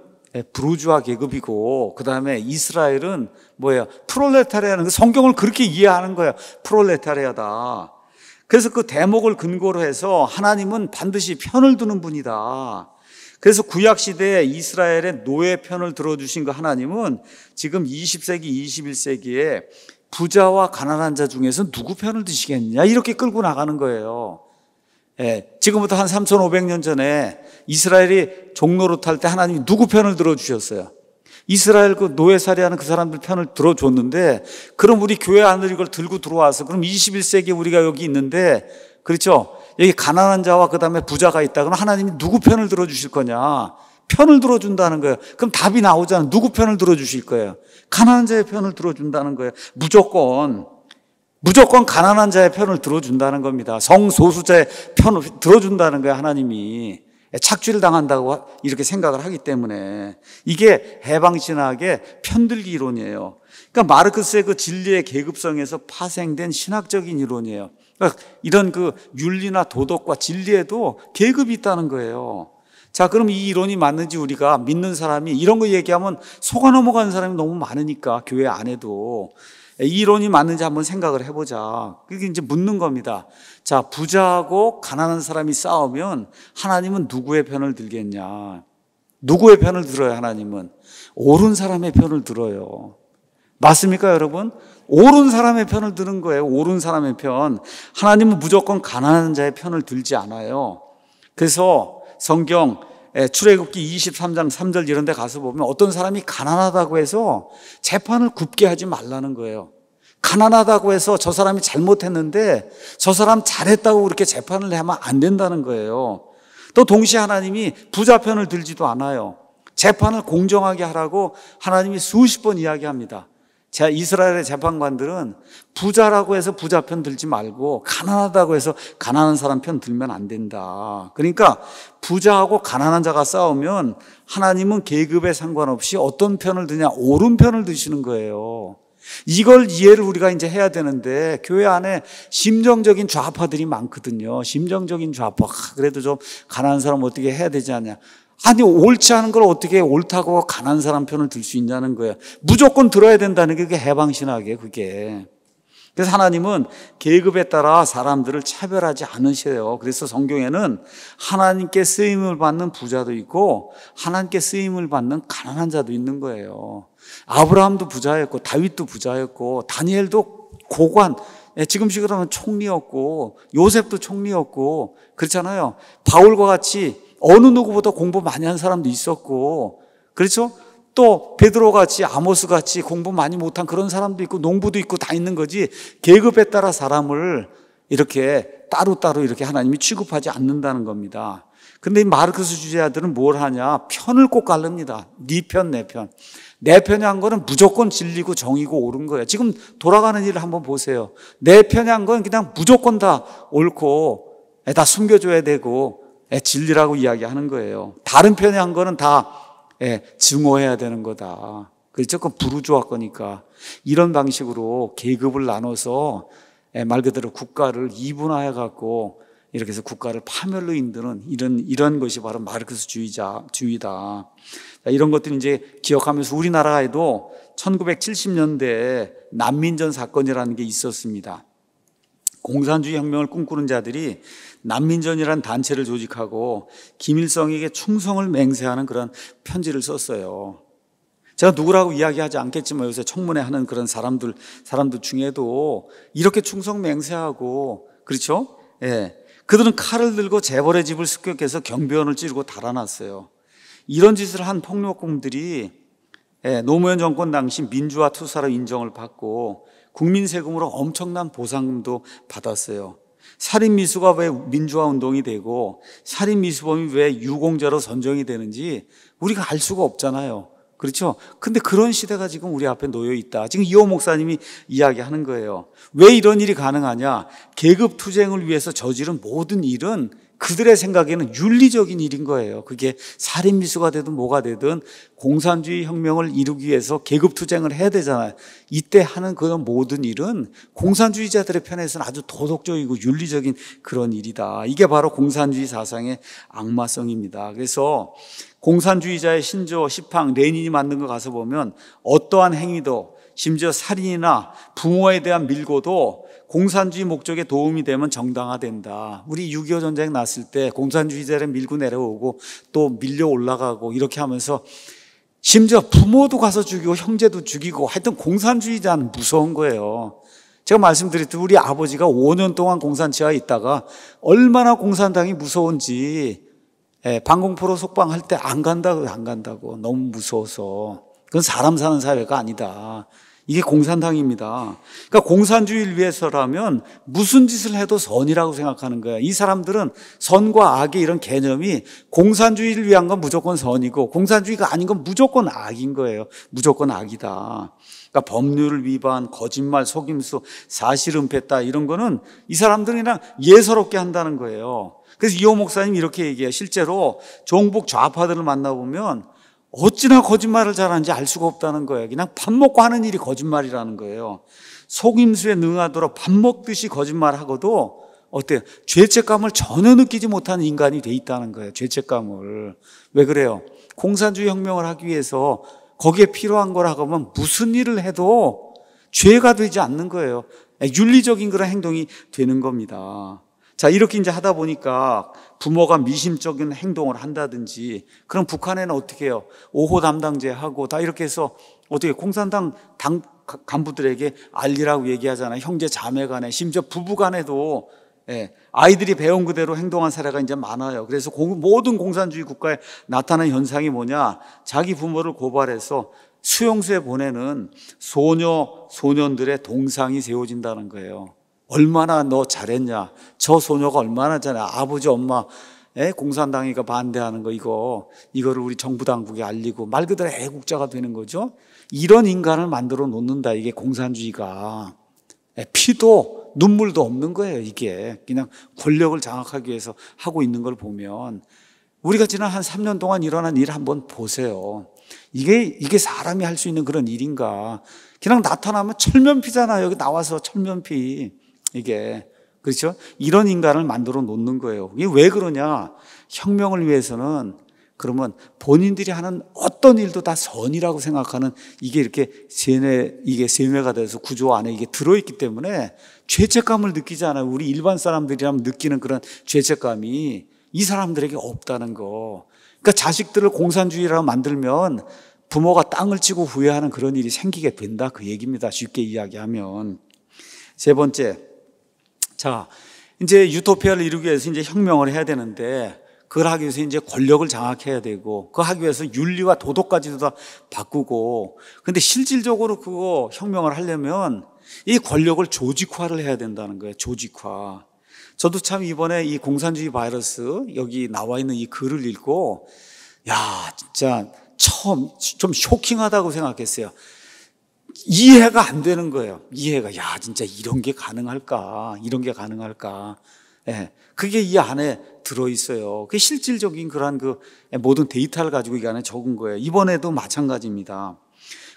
브루주아 계급이고 그 다음에 이스라엘은 뭐야 프롤레타리아는 성경을 그렇게 이해하는 거야 프롤레타리아다. 그래서 그 대목을 근거로 해서 하나님은 반드시 편을 두는 분이다. 그래서 구약 시대에 이스라엘의 노예 편을 들어주신 그 하나님은 지금 20세기, 21세기에 부자와 가난한 자 중에서 누구 편을 드시겠느냐 이렇게 끌고 나가는 거예요. 예, 지금부터 한 3,500년 전에 이스라엘이 종로로 탈 때 하나님이 누구 편을 들어주셨어요? 이스라엘 그 노예살이하는 그 사람들 편을 들어줬는데 그럼 우리 교회 안으로 이걸 들고 들어와서 그럼 21세기 우리가 여기 있는데 그렇죠? 여기 가난한 자와 그 다음에 부자가 있다. 그럼 하나님이 누구 편을 들어주실 거냐? 편을 들어준다는 거예요. 그럼 답이 나오잖아요. 누구 편을 들어주실 거예요? 가난한 자의 편을 들어준다는 거예요. 무조건, 무조건 가난한 자의 편을 들어준다는 겁니다. 성소수자의 편을 들어준다는 거예요. 하나님이. 착취를 당한다고 이렇게 생각을 하기 때문에 이게 해방신학의 편들기 이론이에요. 그러니까 마르크스의 그 진리의 계급성에서 파생된 신학적인 이론이에요. 그러니까 이런 그 윤리나 도덕과 진리에도 계급이 있다는 거예요. 자, 그럼 이 이론이 맞는지 우리가 믿는 사람이 이런 거 얘기하면 속아 넘어가는 사람이 너무 많으니까 교회 안에도 이 이론이 맞는지 한번 생각을 해보자. 그게 이제 묻는 겁니다. 자, 부자하고 가난한 사람이 싸우면 하나님은 누구의 편을 들겠냐? 누구의 편을 들어요, 하나님은? 옳은 사람의 편을 들어요. 맞습니까, 여러분? 옳은 사람의 편을 드는 거예요. 옳은 사람의 편. 하나님은 무조건 가난한 자의 편을 들지 않아요. 그래서 성경 예, 출애굽기 23장 3절 이런 데 가서 보면 어떤 사람이 가난하다고 해서 재판을 굽게 하지 말라는 거예요. 가난하다고 해서 저 사람이 잘못했는데 저 사람 잘했다고 그렇게 재판을 하면 안 된다는 거예요. 또 동시에 하나님이 부자편을 들지도 않아요. 재판을 공정하게 하라고 하나님이 수십 번 이야기합니다. 자, 이스라엘의 재판관들은 부자라고 해서 부자 편 들지 말고 가난하다고 해서 가난한 사람 편 들면 안 된다. 그러니까 부자하고 가난한 자가 싸우면 하나님은 계급에 상관없이 어떤 편을 드냐 옳은 편을 드시는 거예요. 이걸 이해를 우리가 이제 해야 되는데 교회 안에 심정적인 좌파들이 많거든요. 심정적인 좌파. 아, 그래도 좀 가난한 사람 어떻게 해야 되지 않냐. 아니 옳지 않은 걸 어떻게 옳다고 가난 사람 편을 들 수 있냐는 거야. 무조건 들어야 된다는 게 그게 해방신학이에요. 그게. 그래서 하나님은 계급에 따라 사람들을 차별하지 않으셔요. 그래서 성경에는 하나님께 쓰임을 받는 부자도 있고 하나님께 쓰임을 받는 가난한 자도 있는 거예요. 아브라함도 부자였고 다윗도 부자였고 다니엘도 고관 예, 지금 식으로 하면 총리였고 요셉도 총리였고 그렇잖아요. 바울과 같이 어느 누구보다 공부 많이 한 사람도 있었고, 그렇죠? 또 베드로 같이 아모스 같이 공부 많이 못한 그런 사람도 있고 농부도 있고 다 있는 거지 계급에 따라 사람을 이렇게 따로따로 이렇게 하나님이 취급하지 않는다는 겁니다. 근데 이 마르크스 주제자들은 뭘 하냐? 편을 꼭 갈릅니다. 네 편, 내 편. 내 편이 한 거는 무조건 진리고 정이고 옳은 거예요. 지금 돌아가는 일을 한번 보세요. 내 편이 한 건 그냥 무조건 다 옳고, 다 숨겨줘야 되고, 예, 진리라고 이야기하는 거예요. 다른 편이 한 거는 다 예, 증오해야 되는 거다. 그렇죠? 그 부르주아 거니까. 이런 방식으로 계급을 나눠서 예, 말 그대로 국가를 이분화해 갖고 이렇게 해서 국가를 파멸로 인드는 이런 이런 것이 바로 마르크스주의자 주의다. 이런 것들 이제 기억하면서 우리나라에도 1970년대에 난민전 사건이라는 게 있었습니다. 공산주의 혁명을 꿈꾸는 자들이 난민전이라는 단체를 조직하고 김일성에게 충성을 맹세하는 그런 편지를 썼어요. 제가 누구라고 이야기하지 않겠지만 요새 청문회 하는 그런 사람들 사람들 중에도 이렇게 충성 맹세하고 그렇죠? 예. 그들은 칼을 들고 재벌의 집을 습격해서 경비원을 찌르고 달아났어요. 이런 짓을 한 폭력공들이 예, 노무현 정권 당시 민주화 투사로 인정을 받고 국민 세금으로 엄청난 보상금도 받았어요. 살인 미수가 왜 민주화 운동이 되고 살인 미수범이 왜 유공자로 선정이 되는지 우리가 알 수가 없잖아요. 그렇죠? 근데 그런 시대가 지금 우리 앞에 놓여 있다. 지금 이호 목사님이 이야기하는 거예요. 왜 이런 일이 가능하냐? 계급 투쟁을 위해서 저지른 모든 일은 그들의 생각에는 윤리적인 일인 거예요. 그게 살인미수가 되든 뭐가 되든 공산주의 혁명을 이루기 위해서 계급투쟁을 해야 되잖아요. 이때 하는 그런 모든 일은 공산주의자들의 편에서는 아주 도덕적이고 윤리적인 그런 일이다. 이게 바로 공산주의 사상의 악마성입니다. 그래서 공산주의자의 신조 시팡 레닌이 만든 거 가서 보면 어떠한 행위도 심지어 살인이나 부모에 대한 밀고도 공산주의 목적에 도움이 되면 정당화된다. 우리 6.25 전쟁 났을 때 공산주의자를 밀고 내려오고 또 밀려 올라가고 이렇게 하면서 심지어 부모도 가서 죽이고 형제도 죽이고 하여튼 공산주의자는 무서운 거예요. 제가 말씀드렸듯이 우리 아버지가 5년 동안 공산치와 있다가 얼마나 공산당이 무서운지 예, 방공포로 속방할 때 안 간다고 안 간다고 너무 무서워서 그건 사람 사는 사회가 아니다. 이게 공산당입니다. 그러니까 공산주의를 위해서라면 무슨 짓을 해도 선이라고 생각하는 거야. 이 사람들은 선과 악의 이런 개념이 공산주의를 위한 건 무조건 선이고 공산주의가 아닌 건 무조건 악인 거예요. 무조건 악이다. 그러니까 법률을 위반, 거짓말, 속임수, 사실 은폐다 이런 거는 이 사람들이랑 예사롭게 한다는 거예요. 그래서 이호 목사님 이렇게 얘기해요. 실제로 종북 좌파들을 만나보면 어찌나 거짓말을 잘하는지 알 수가 없다는 거예요. 그냥 밥 먹고 하는 일이 거짓말이라는 거예요. 속임수에 능하도록 밥 먹듯이 거짓말하고도 어때요? 죄책감을 전혀 느끼지 못하는 인간이 돼 있다는 거예요. 죄책감을. 왜 그래요? 공산주의 혁명을 하기 위해서 거기에 필요한 거라고 하면 무슨 일을 해도 죄가 되지 않는 거예요. 아, 윤리적인 그런 행동이 되는 겁니다. 자, 이렇게 이제 하다 보니까 부모가 미심쩍인 행동을 한다든지 그럼 북한에는 어떻게 해요? 5호 담당제 하고 다 이렇게 해서 어떻게 공산당 당 간부들에게 알리라고 얘기하잖아요. 형제 자매 간에 심지어 부부 간에도 예, 아이들이 배운 그대로 행동한 사례가 이제 많아요. 그래서 공, 모든 공산주의 국가에 나타나 현상이 뭐냐? 자기 부모를 고발해서 수용소에 보내는 소녀 소년들의 동상이 세워진다는 거예요. 얼마나 너 잘했냐. 저 소녀가 얼마나 잘해. 아버지, 엄마, 에? 공산당이가 반대하는 거 이거, 이거를 우리 정부 당국에 알리고 말 그대로 애국자가 되는 거죠. 이런 인간을 만들어 놓는다. 이게 공산주의가. 피도 눈물도 없는 거예요. 이게. 그냥 권력을 장악하기 위해서 하고 있는 걸 보면 우리가 지난 한 3년 동안 일어난 일 한번 보세요. 이게, 이게 사람이 할 수 있는 그런 일인가. 그냥 나타나면 철면피잖아. 여기 나와서 철면피. 이게 그렇죠? 이런 인간을 만들어 놓는 거예요. 이게 왜 그러냐? 혁명을 위해서는 그러면 본인들이 하는 어떤 일도 다 선이라고 생각하는 이게 이렇게 세뇌, 이게 세뇌가 돼서 구조 안에 이게 들어있기 때문에 죄책감을 느끼지 않아요. 우리 일반 사람들이라면 느끼는 그런 죄책감이 이 사람들에게 없다는 거. 그러니까 자식들을 공산주의라고 만들면 부모가 땅을 치고 후회하는 그런 일이 생기게 된다. 그 얘기입니다. 쉽게 이야기하면. 세 번째. 자, 이제 유토피아를 이루기 위해서 이제 혁명을 해야 되는데 그걸 하기 위해서 이제 권력을 장악해야 되고 그거 하기 위해서 윤리와 도덕까지도 다 바꾸고 근데 실질적으로 그거 혁명을 하려면 이 권력을 조직화를 해야 된다는 거예요. 조직화. 저도 참 이번에 이 공산주의 바이러스 여기 나와 있는 이 글을 읽고 야, 진짜 처음 좀 쇼킹하다고 생각했어요. 이해가 안 되는 거예요. 이해가 야 진짜 이런 게 가능할까? 이런 게 가능할까? 예, 그게 이 안에 들어 있어요. 그 실질적인 그러그 모든 데이터를 가지고 이 안에 적은 거예요. 이번에도 마찬가지입니다.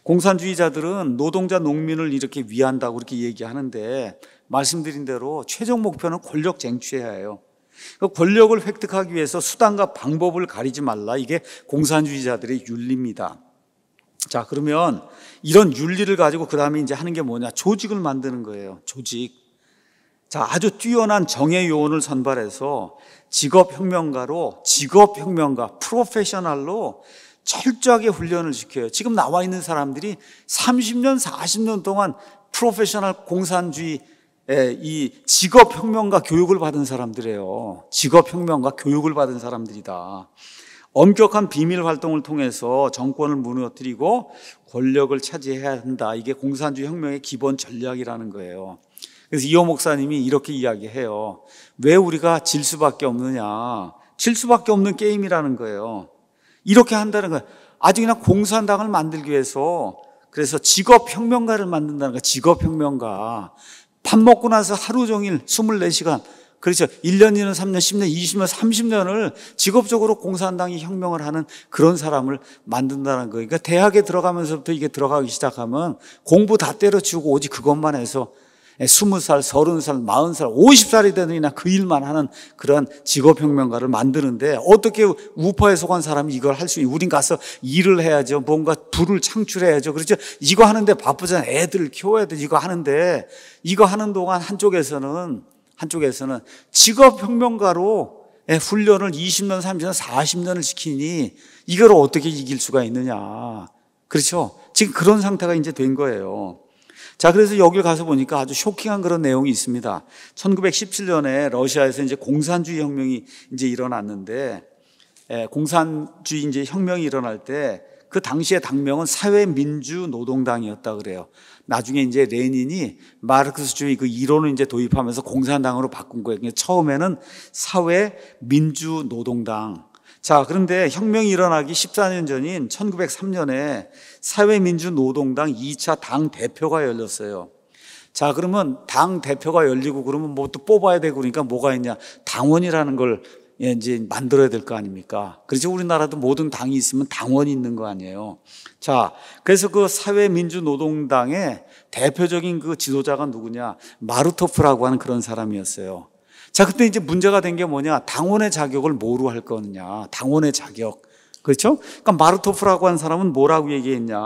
공산주의자들은 노동자 농민을 이렇게 위한다고 이렇게 얘기하는데 말씀드린 대로 최종 목표는 권력 쟁취해야 해요. 그 권력을 획득하기 위해서 수단과 방법을 가리지 말라. 이게 공산주의자들의 윤리입니다. 자, 그러면 이런 윤리를 가지고 그 다음에 이제 하는 게 뭐냐? 조직을 만드는 거예요. 조직. 자, 아주 뛰어난 정예 요원을 선발해서 직업혁명가로, 직업혁명가, 프로페셔널로 철저하게 훈련을 시켜요. 지금 나와 있는 사람들이 30년, 40년 동안 프로페셔널 공산주의 이 직업혁명가 교육을 받은 사람들이에요. 직업혁명가 교육을 받은 사람들이다. 엄격한 비밀 활동을 통해서 정권을 무너뜨리고 권력을 차지해야 한다. 이게 공산주의 혁명의 기본 전략이라는 거예요. 그래서 이호 목사님이 이렇게 이야기해요. 왜 우리가 질 수밖에 없느냐. 질 수밖에 없는 게임이라는 거예요. 이렇게 한다는 거예요. 아주 그냥 공산당을 만들기 위해서 그래서 직업혁명가를 만든다는 거예요. 직업혁명가. 밥 먹고 나서 하루 종일 24시간 그렇죠. 1년, 2년, 3년, 10년, 20년, 30년을 직업적으로 공산당이 혁명을 하는 그런 사람을 만든다는 거예요. 그러니까 대학에 들어가면서부터 이게 들어가기 시작하면 공부 다 때려치우고 오직 그것만 해서 20살, 30살, 40살, 50살이 되는 이나 그 일만 하는 그런 직업혁명가를 만드는데 어떻게 우파에 속한 사람이 이걸 할 수 있냐. 우린 가서 일을 해야죠. 뭔가 부을 창출해야죠. 그렇죠. 이거 하는데 바쁘잖아. 애들 키워야 돼. 이거 하는데 이거 하는 동안 한쪽에서는 한쪽에서는 직업혁명가로 예, 훈련을 20년, 30년, 40년을 시키니 이걸 어떻게 이길 수가 있느냐. 그렇죠? 지금 그런 상태가 이제 된 거예요. 자, 그래서 여길 가서 보니까 아주 쇼킹한 그런 내용이 있습니다. 1917년에 러시아에서 이제 공산주의 혁명이 이제 일어났는데, 예, 공산주의 이제 혁명이 일어날 때그 당시의 당명은 사회민주노동당이었다 그래요. 나중에 이제 레닌이 마르크스주의 그 이론을 이제 도입하면서 공산당으로 바꾼 거예요. 그러니까 처음에는 사회민주노동당. 자, 그런데 혁명이 일어나기 14년 전인 1903년에 사회민주노동당 2차 당 대표가 열렸어요. 자, 그러면 당 대표가 열리고 그러면 뭐 또 뽑아야 되고 그러니까 뭐가 있냐. 당원이라는 걸 예, 이제 만들어야 될 거 아닙니까? 그렇죠. 우리나라도 모든 당이 있으면 당원이 있는 거 아니에요. 자, 그래서 그 사회민주노동당의 대표적인 그 지도자가 누구냐? 마르토프라고 하는 그런 사람이었어요. 자, 그때 이제 문제가 된 게 뭐냐? 당원의 자격을 뭐로 할 거느냐? 당원의 자격. 그렇죠? 그러니까 마르토프라고 한 사람은 뭐라고 얘기했냐?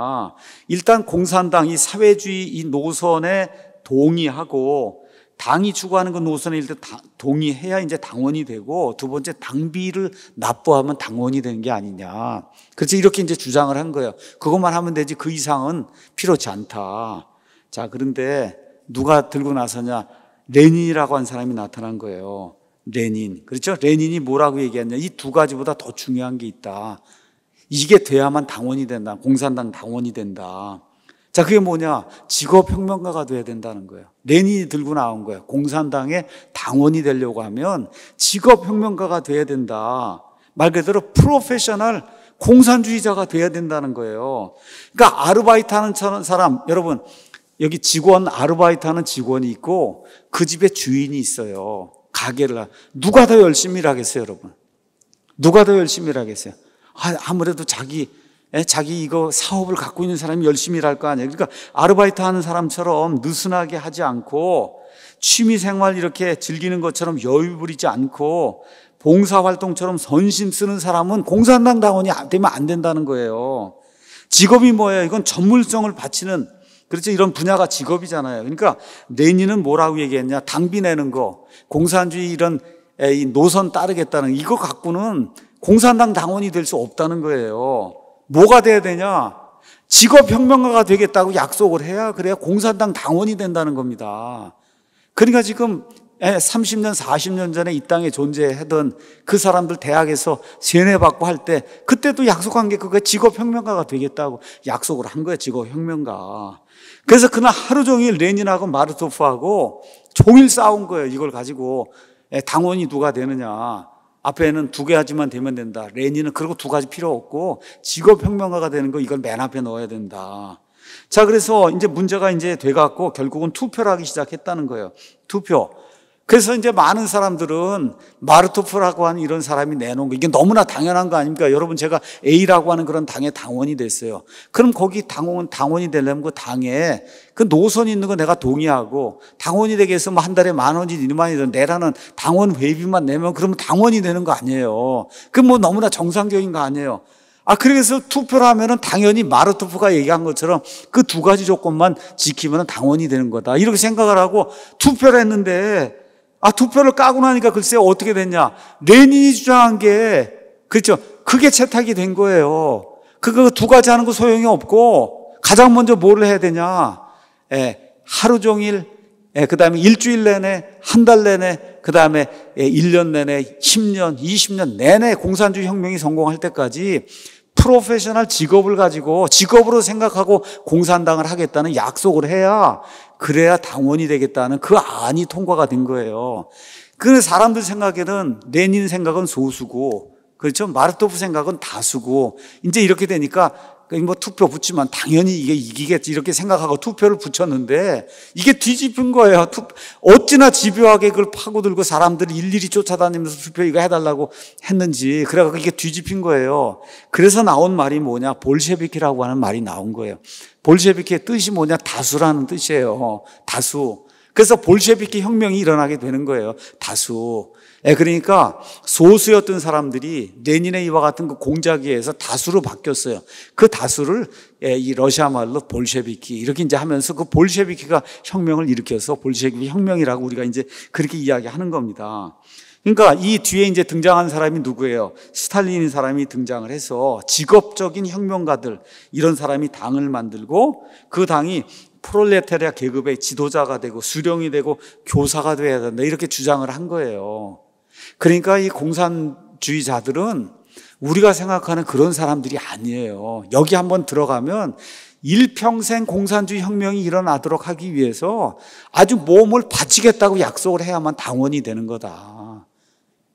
일단 공산당 이 사회주의 이 노선에 동의하고 당이 추구하는 그 노선에 일단 동의해야 이제 당원이 되고 두 번째 당비를 납부하면 당원이 되는 게 아니냐. 그래서 이렇게 이제 주장을 한 거예요. 그것만 하면 되지 그 이상은 필요치 않다. 자, 그런데 누가 들고 나서냐. 레닌이라고 한 사람이 나타난 거예요. 레닌. 그렇죠? 레닌이 뭐라고 얘기했냐. 이 두 가지보다 더 중요한 게 있다. 이게 돼야만 당원이 된다. 공산당 당원이 된다. 자, 그게 뭐냐? 직업혁명가가 돼야 된다는 거예요. 레닌이 들고 나온 거예요. 공산당의 당원이 되려고 하면 직업혁명가가 돼야 된다. 말 그대로 프로페셔널 공산주의자가 돼야 된다는 거예요. 그러니까 아르바이트 하는 사람, 여러분, 여기 직원, 아르바이트 하는 직원이 있고 그 집에 주인이 있어요. 가게를. 누가 더 열심히 일하겠어요, 여러분? 누가 더 열심히 일하겠어요? 아, 아무래도 자기 예, 자기 이거 사업을 갖고 있는 사람이 열심히 일할 거 아니에요. 그러니까 아르바이트 하는 사람처럼 느슨하게 하지 않고 취미 생활 이렇게 즐기는 것처럼 여유 부리지 않고 봉사 활동처럼 선심 쓰는 사람은 공산당 당원이 되면 안 된다는 거예요. 직업이 뭐예요? 이건 전문성을 바치는 그렇죠. 이런 분야가 직업이잖아요. 그러니까 레니는 뭐라고 얘기했냐? 당비 내는 거, 공산주의 이런 노선 따르겠다는 이거 갖고는 공산당 당원이 될 수 없다는 거예요. 뭐가 돼야 되냐? 직업혁명가가 되겠다고 약속을 해야 그래야 공산당 당원이 된다는 겁니다. 그러니까 지금 30년, 예, 40년 전에 이 땅에 존재하던 그 사람들 대학에서 세뇌받고 할 때 그때도 약속한 게 그거 직업혁명가가 되겠다고 약속을 한 거예요. 직업혁명가. 그래서 그날 하루 종일 레닌하고 마르토프하고 종일 싸운 거예요. 이걸 가지고 예, 당원이 누가 되느냐. 앞에는 두 개 하지만 되면 된다. 레니는 그리고 두 가지 필요 없고 직업혁명가가 되는 거 이걸 맨 앞에 넣어야 된다. 자, 그래서 이제 문제가 이제 돼갖고 결국은 투표를 하기 시작했다는 거예요. 투표. 그래서 이제 많은 사람들은 마르토프라고 하는 이런 사람이 내놓은 거 이게 너무나 당연한 거 아닙니까? 여러분 제가 A라고 하는 그런 당의 당원이 됐어요. 그럼 거기 당원 당원이 되려면 그 당에 그 노선 이 있는 거 내가 동의하고 당원이 되게 해서 뭐 한 달에 만 원이 이만 원이든 내라는 당원 회비만 내면 그러면 당원이 되는 거 아니에요. 그 뭐 너무나 정상적인 거 아니에요. 아 그래서 투표를 하면은 당연히 마르토프가 얘기한 것처럼 그 두 가지 조건만 지키면은 당원이 되는 거다. 이렇게 생각을 하고 투표를 했는데 아, 투표를 까고 나니까 글쎄 어떻게 됐냐. 레닌이 주장한 게, 그렇죠. 그게 채택이 된 거예요. 그거 두 가지 하는 거 소용이 없고, 가장 먼저 뭐를 해야 되냐. 예, 하루 종일, 예, 그 다음에 일주일 내내, 한 달 내내, 그 다음에 예, 1년 내내, 10년, 20년 내내 공산주의 혁명이 성공할 때까지 프로페셔널 직업을 가지고 직업으로 생각하고 공산당을 하겠다는 약속을 해야 그래야 당원이 되겠다는 그 안이 통과가 된 거예요. 그 사람들 생각에는 레닌 생각은 소수고 그렇죠. 마르토프 생각은 다수고 이제 이렇게 되니까 그러니까 뭐 투표 붙이면 당연히 이게 이기겠지 이렇게 생각하고 투표를 붙였는데 이게 뒤집힌 거예요. 어찌나 집요하게 그걸 파고들고 사람들 일일이 쫓아다니면서 투표 이거 해달라고 했는지 그래갖고 이게 뒤집힌 거예요. 그래서 나온 말이 뭐냐 볼셰비키라고 하는 말이 나온 거예요. 볼셰비키의 뜻이 뭐냐 다수라는 뜻이에요. 다수. 그래서 볼셰비키 혁명이 일어나게 되는 거예요. 다수. 예, 그러니까 소수였던 사람들이 레닌의 이와 같은 그 공작에 위서 다수로 바뀌었어요. 그 다수를 예, 이 러시아 말로 볼셰비키 이렇게 이제 하면서 그 볼셰비키가 혁명을 일으켜서 볼셰비키 혁명이라고 우리가 이제 그렇게 이야기하는 겁니다. 그러니까 이 뒤에 이제 등장한 사람이 누구예요? 스탈린인 사람이 등장을 해서 직업적인 혁명가들 이런 사람이 당을 만들고 그 당이 프롤레테리아 계급의 지도자가 되고 수령이 되고 교사가 되어야 된다 이렇게 주장을 한 거예요. 그러니까 이 공산주의자들은 우리가 생각하는 그런 사람들이 아니에요. 여기 한번 들어가면 일평생 공산주의 혁명이 일어나도록 하기 위해서 아주 몸을 바치겠다고 약속을 해야만 당원이 되는 거다.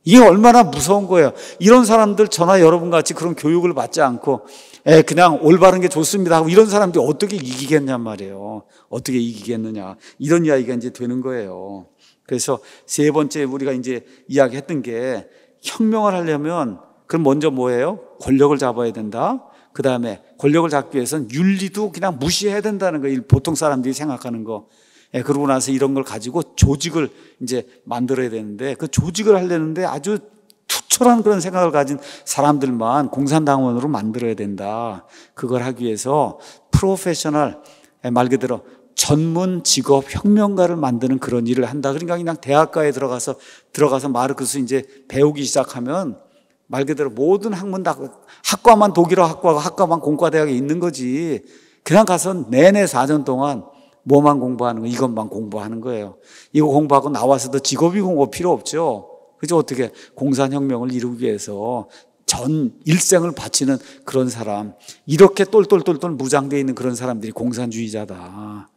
이게 얼마나 무서운 거예요. 이런 사람들 저나 여러분 같이 그런 교육을 받지 않고 에 그냥 올바른 게 좋습니다 하고 이런 사람들이 어떻게 이기겠냔 말이에요. 어떻게 이기겠느냐. 이런 이야기가 이제 되는 거예요. 그래서 세 번째 우리가 이제 이야기했던 게 혁명을 하려면 그럼 먼저 뭐예요? 권력을 잡아야 된다. 그 다음에 권력을 잡기 위해서는 윤리도 그냥 무시해야 된다는 거 보통 사람들이 생각하는 거. 예, 그러고 나서 이런 걸 가지고 조직을 이제 만들어야 되는데 그 조직을 하려는데 아주 투철한 그런 생각을 가진 사람들만 공산당원으로 만들어야 된다. 그걸 하기 위해서 프로페셔널, 예, 말 그대로 전문 직업 혁명가를 만드는 그런 일을 한다. 그러니까 그냥 대학가에 들어가서 들어가서 마르크스 이제 배우기 시작하면 말 그대로 모든 학문 다 학과만 독일어 학과가 학과만 공과대학에 있는 거지. 그냥 가서 내내 4년 동안 뭐만 공부하는 거 이것만 공부하는 거예요. 이거 공부하고 나와서도 직업이 공부 필요 없죠. 그죠? 어떻게 공산혁명을 이루기 위해서 전 일생을 바치는 그런 사람, 이렇게 똘똘똘똘 무장되어 있는 그런 사람들이 공산주의자다.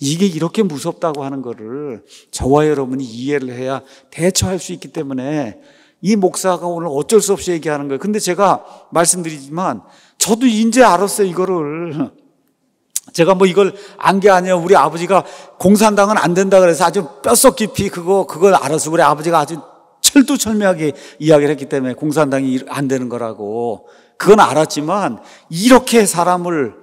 이게 이렇게 무섭다고 하는 거를 저와 여러분이 이해를 해야 대처할 수 있기 때문에 이 목사가 오늘 어쩔 수 없이 얘기하는 거예요. 근데 제가 말씀드리지만 저도 이제 알았어요, 이거를. 제가 뭐 이걸 안 게 아니에요. 우리 아버지가 공산당은 안 된다 그래서 아주 뼛속 깊이 그거, 그걸 알아서 우리 아버지가 아주 철두철미하게 이야기를 했기 때문에 공산당이 안 되는 거라고. 그건 알았지만 이렇게 사람을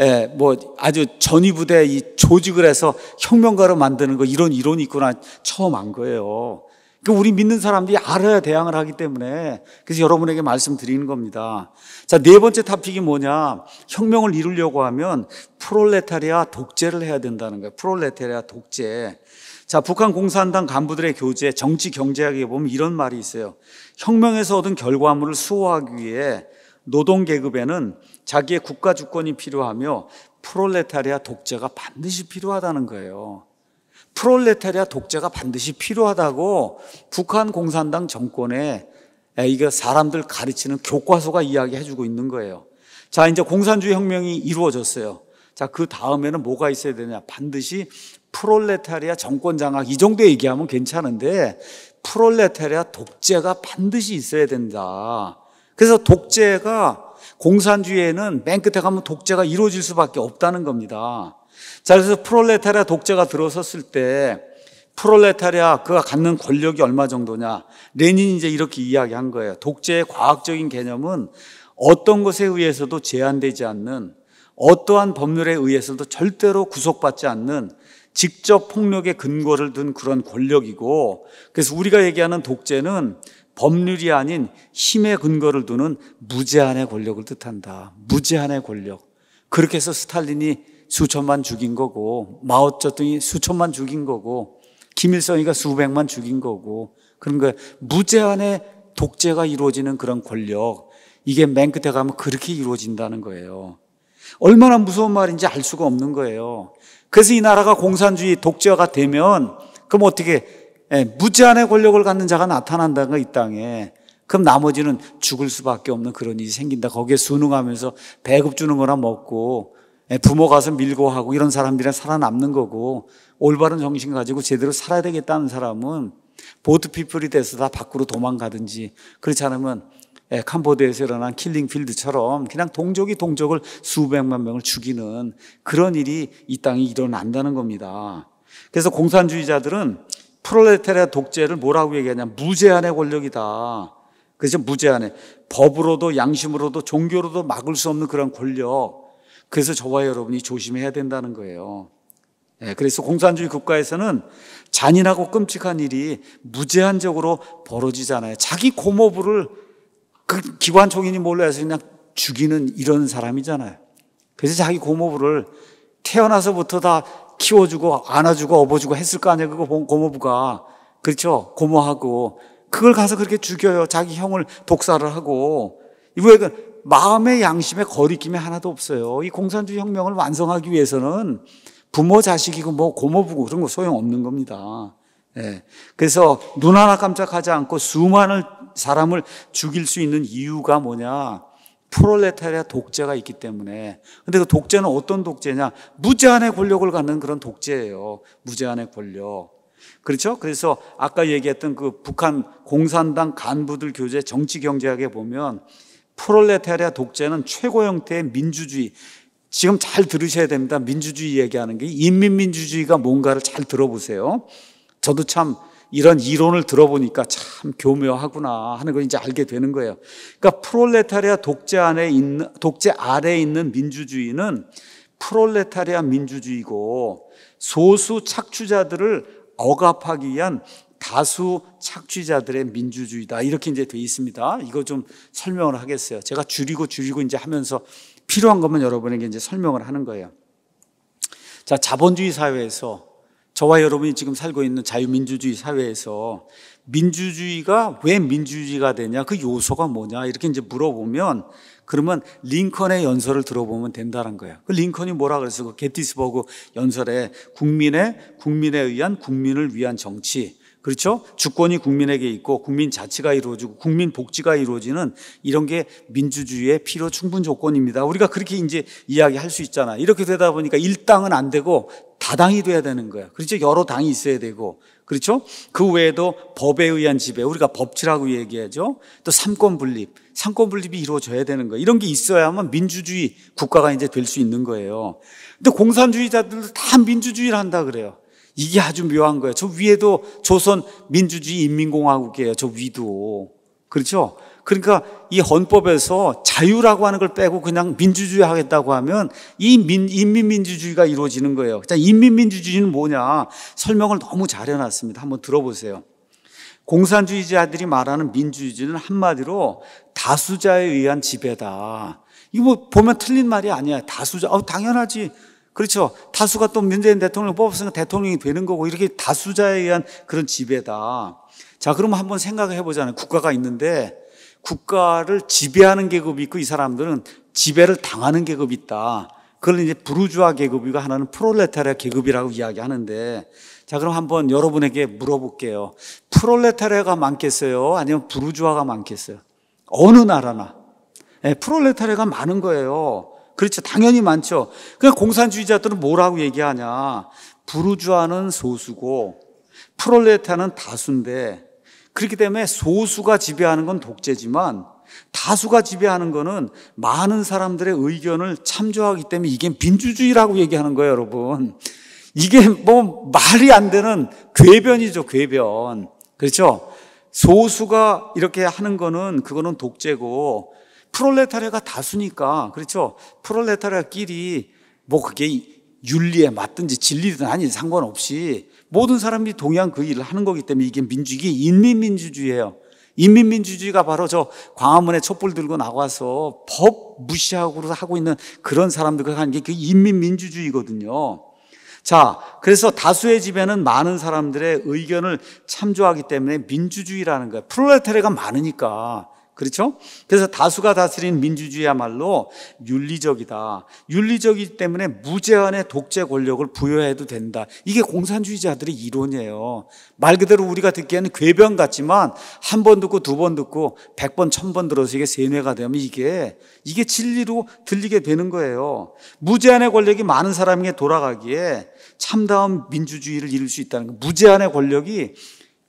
예, 뭐 아주 전위부대 이 조직을 해서 혁명가로 만드는 거 이런 이론이 있구나 처음 안 거예요. 그 우리 믿는 사람들이 알아야 대항을 하기 때문에 그래서 여러분에게 말씀드리는 겁니다. 자, 네 번째 탑픽이 뭐냐? 혁명을 이루려고 하면 프롤레타리아 독재를 해야 된다는 거예요. 프롤레타리아 독재. 자, 북한 공산당 간부들의 교재 정치 경제학에 보면 이런 말이 있어요. 혁명에서 얻은 결과물을 수호하기 위해 노동계급에는 자기의 국가 주권이 필요하며 프롤레타리아 독재가 반드시 필요하다는 거예요. 프롤레타리아 독재가 반드시 필요하다고 북한 공산당 정권에 이거 사람들 가르치는 교과서가 이야기해 주고 있는 거예요. 자, 이제 공산주의 혁명이 이루어졌어요. 자, 그 다음에는 뭐가 있어야 되냐? 반드시 프롤레타리아 정권 장악 이 정도 얘기하면 괜찮은데 프롤레타리아 독재가 반드시 있어야 된다. 그래서 독재가 공산주의에는 맨 끝에 가면 독재가 이루어질 수밖에 없다는 겁니다. 자, 그래서 프롤레타리아 독재가 들어섰을 때 프롤레타리아 그가 갖는 권력이 얼마 정도냐? 레닌이 이제 이렇게 이야기한 거예요. 독재의 과학적인 개념은 어떤 것에 의해서도 제한되지 않는 어떠한 법률에 의해서도 절대로 구속받지 않는 직접 폭력의 근거를 둔 그런 권력이고 그래서 우리가 얘기하는 독재는 법률이 아닌 힘의 근거를 두는 무제한의 권력을 뜻한다. 무제한의 권력. 그렇게 해서 스탈린이 수천만 죽인 거고 마오쩌둥이 수천만 죽인 거고 김일성이가 수백만 죽인 거고 그런 거 무제한의 독재가 이루어지는 그런 권력 이게 맨 끝에 가면 그렇게 이루어진다는 거예요. 얼마나 무서운 말인지 알 수가 없는 거예요. 그래서 이 나라가 공산주의 독재가 되면 그럼 어떻게 예, 무제한의 권력을 갖는 자가 나타난다는 거이 땅에 그럼 나머지는 죽을 수밖에 없는 그런 일이 생긴다. 거기에 순응하면서 배급 주는 거나 먹고 예, 부모 가서 밀고 하고 이런 사람들이 살아남는 거고 올바른 정신 가지고 제대로 살아야 되겠다는 사람은 보트피플이 돼서 다 밖으로 도망가든지 그렇지 않으면 예, 캄보디아에서 일어난 킬링필드처럼 그냥 동족이 동족을 수백만 명을 죽이는 그런 일이 이 땅에 일어난다는 겁니다. 그래서 공산주의자들은 프롤레타리아 독재를 뭐라고 얘기하냐? 무제한의 권력이다. 그래서 무제한의 법으로도 양심으로도 종교로도 막을 수 없는 그런 권력. 그래서 저와 여러분이 조심해야 된다는 거예요. 네, 그래서 공산주의 국가에서는 잔인하고 끔찍한 일이 무제한적으로 벌어지잖아요. 자기 고모부를 그 기관총인이 몰래 서 그냥 죽이는 이런 사람이잖아요. 그래서 자기 고모부를 태어나서부터 다 키워주고 안아주고 업어주고 했을 거 아니에요. 그거 고모부가. 그렇죠? 고모하고. 그걸 가서 그렇게 죽여요. 자기 형을 독살을 하고. 이거에 그 마음의 양심에 거리낌이 하나도 없어요. 이 공산주의 혁명을 완성하기 위해서는 부모 자식이고 뭐 고모부고 그런 거 소용없는 겁니다. 예. 그래서 눈 하나 깜짝하지 않고 수많은 사람을 죽일 수 있는 이유가 뭐냐? 프롤레타리아 독재가 있기 때문에 근데 그 독재는 어떤 독재냐? 무제한의 권력을 갖는 그런 독재예요. 무제한의 권력. 그렇죠? 그래서 아까 얘기했던 그 북한 공산당 간부들 교제 정치 경제학에 보면 프롤레타리아 독재는 최고 형태의 민주주의. 지금 잘 들으셔야 됩니다. 민주주의 얘기하는 게 인민민주주의가 뭔가를 잘 들어보세요. 저도 참 이런 이론을 들어보니까 참 교묘하구나 하는 걸 이제 알게 되는 거예요. 그러니까 프롤레타리아 독재 안에 있는 독재 아래에 있는 민주주의는 프롤레타리아 민주주의고 소수 착취자들을 억압하기 위한 다수 착취자들의 민주주의다. 이렇게 이제 돼 있습니다. 이거 좀 설명을 하겠어요. 제가 줄이고 줄이고 이제 하면서 필요한 것만 여러분에게 이제 설명을 하는 거예요. 자, 자본주의 사회에서 저와 여러분이 지금 살고 있는 자유민주주의 사회에서 민주주의가 왜 민주주의가 되냐 그 요소가 뭐냐 이렇게 이제 물어보면 그러면 링컨의 연설을 들어보면 된다는 거예요. 그 링컨이 뭐라 그랬어? 그 게티스버그 연설에 국민의 국민에 의한 국민을 위한 정치 그렇죠? 주권이 국민에게 있고 국민 자치가 이루어지고 국민 복지가 이루어지는 이런 게 민주주의의 필요 충분 조건입니다. 우리가 그렇게 이제 이야기할 수 있잖아. 이렇게 되다 보니까 일당은 안 되고 다당이 돼야 되는 거야. 그렇죠? 여러 당이 있어야 되고. 그렇죠? 그 외에도 법에 의한 지배, 우리가 법치라고 얘기하죠. 또 삼권 분립, 삼권 분립이 이루어져야 되는 거예요. 이런 게 있어야만 민주주의 국가가 이제 될 수 있는 거예요. 근데 공산주의자들도 다 민주주의를 한다 그래요. 이게 아주 묘한 거예요. 저 위에도 조선 민주주의 인민공화국이에요. 저 위도. 그렇죠? 그러니까 이 헌법에서 자유라고 하는 걸 빼고 그냥 민주주의 하겠다고 하면 이 민, 인민민주주의가 이루어지는 거예요. 자, 인민민주주의는 뭐냐? 설명을 너무 잘 해놨습니다. 한번 들어보세요. 공산주의자들이 말하는 민주주의는 한마디로 다수자에 의한 지배다. 이거 뭐 보면 틀린 말이 아니야. 다수자. 어, 당연하지. 그렇죠. 다수가 또 문재인 대통령 을 뽑았으니까 대통령이 되는 거고 이렇게 다수자에 의한 그런 지배다. 자, 그러면 한번 생각해 을 보자는 국가가 있는데 국가를 지배하는 계급이 있고 이 사람들은 지배를 당하는 계급이 있다. 그걸 이제 부르주아 계급이고 하나는 프롤레타리아 계급이라고 이야기하는데 자, 그럼 한번 여러분에게 물어볼게요. 프롤레타리아가 많겠어요? 아니면 부르주아가 많겠어요? 어느 나라나. 네, 프롤레타리아가 많은 거예요. 그렇죠. 당연히 많죠. 그냥 공산주의자들은 뭐라고 얘기하냐. 부르주아는 소수고 프롤레타는 다수인데 그렇기 때문에 소수가 지배하는 건 독재지만 다수가 지배하는 거는 많은 사람들의 의견을 참조하기 때문에 이게 민주주의라고 얘기하는 거예요, 여러분. 이게 뭐 말이 안 되는 궤변이죠, 궤변. 그렇죠? 소수가 이렇게 하는 거는 그거는 독재고 프롤레타리아가 다수니까 그렇죠. 프롤레타리아끼리 뭐 그게 윤리에 맞든지 진리든 아닌 상관없이 모든 사람들이 동양 그 일을 하는 거기 때문에 이게 민주주의 인민민주주의예요. 인민민주주의가 바로 저 광화문에 촛불 들고 나와서법 무시하고 하고 있는 그런 사람들과 하는 그러니까 게그 인민민주주의거든요. 자, 그래서 다수의 집에는 많은 사람들의 의견을 참조하기 때문에 민주주의라는 거예요. 프롤레타리가 아 많으니까. 그렇죠? 그래서 다수가 다스리는 민주주의야말로 윤리적이다. 윤리적이기 때문에 무제한의 독재 권력을 부여해도 된다. 이게 공산주의자들의 이론이에요. 말 그대로 우리가 듣기에는 궤변 같지만 한 번 듣고 두 번 듣고 백 번, 천 번 들어서 이게 세뇌가 되면 이게 이게 진리로 들리게 되는 거예요. 무제한의 권력이 많은 사람에게 돌아가기에 참다운 민주주의를 이룰 수 있다는 거. 예요 무제한의 권력이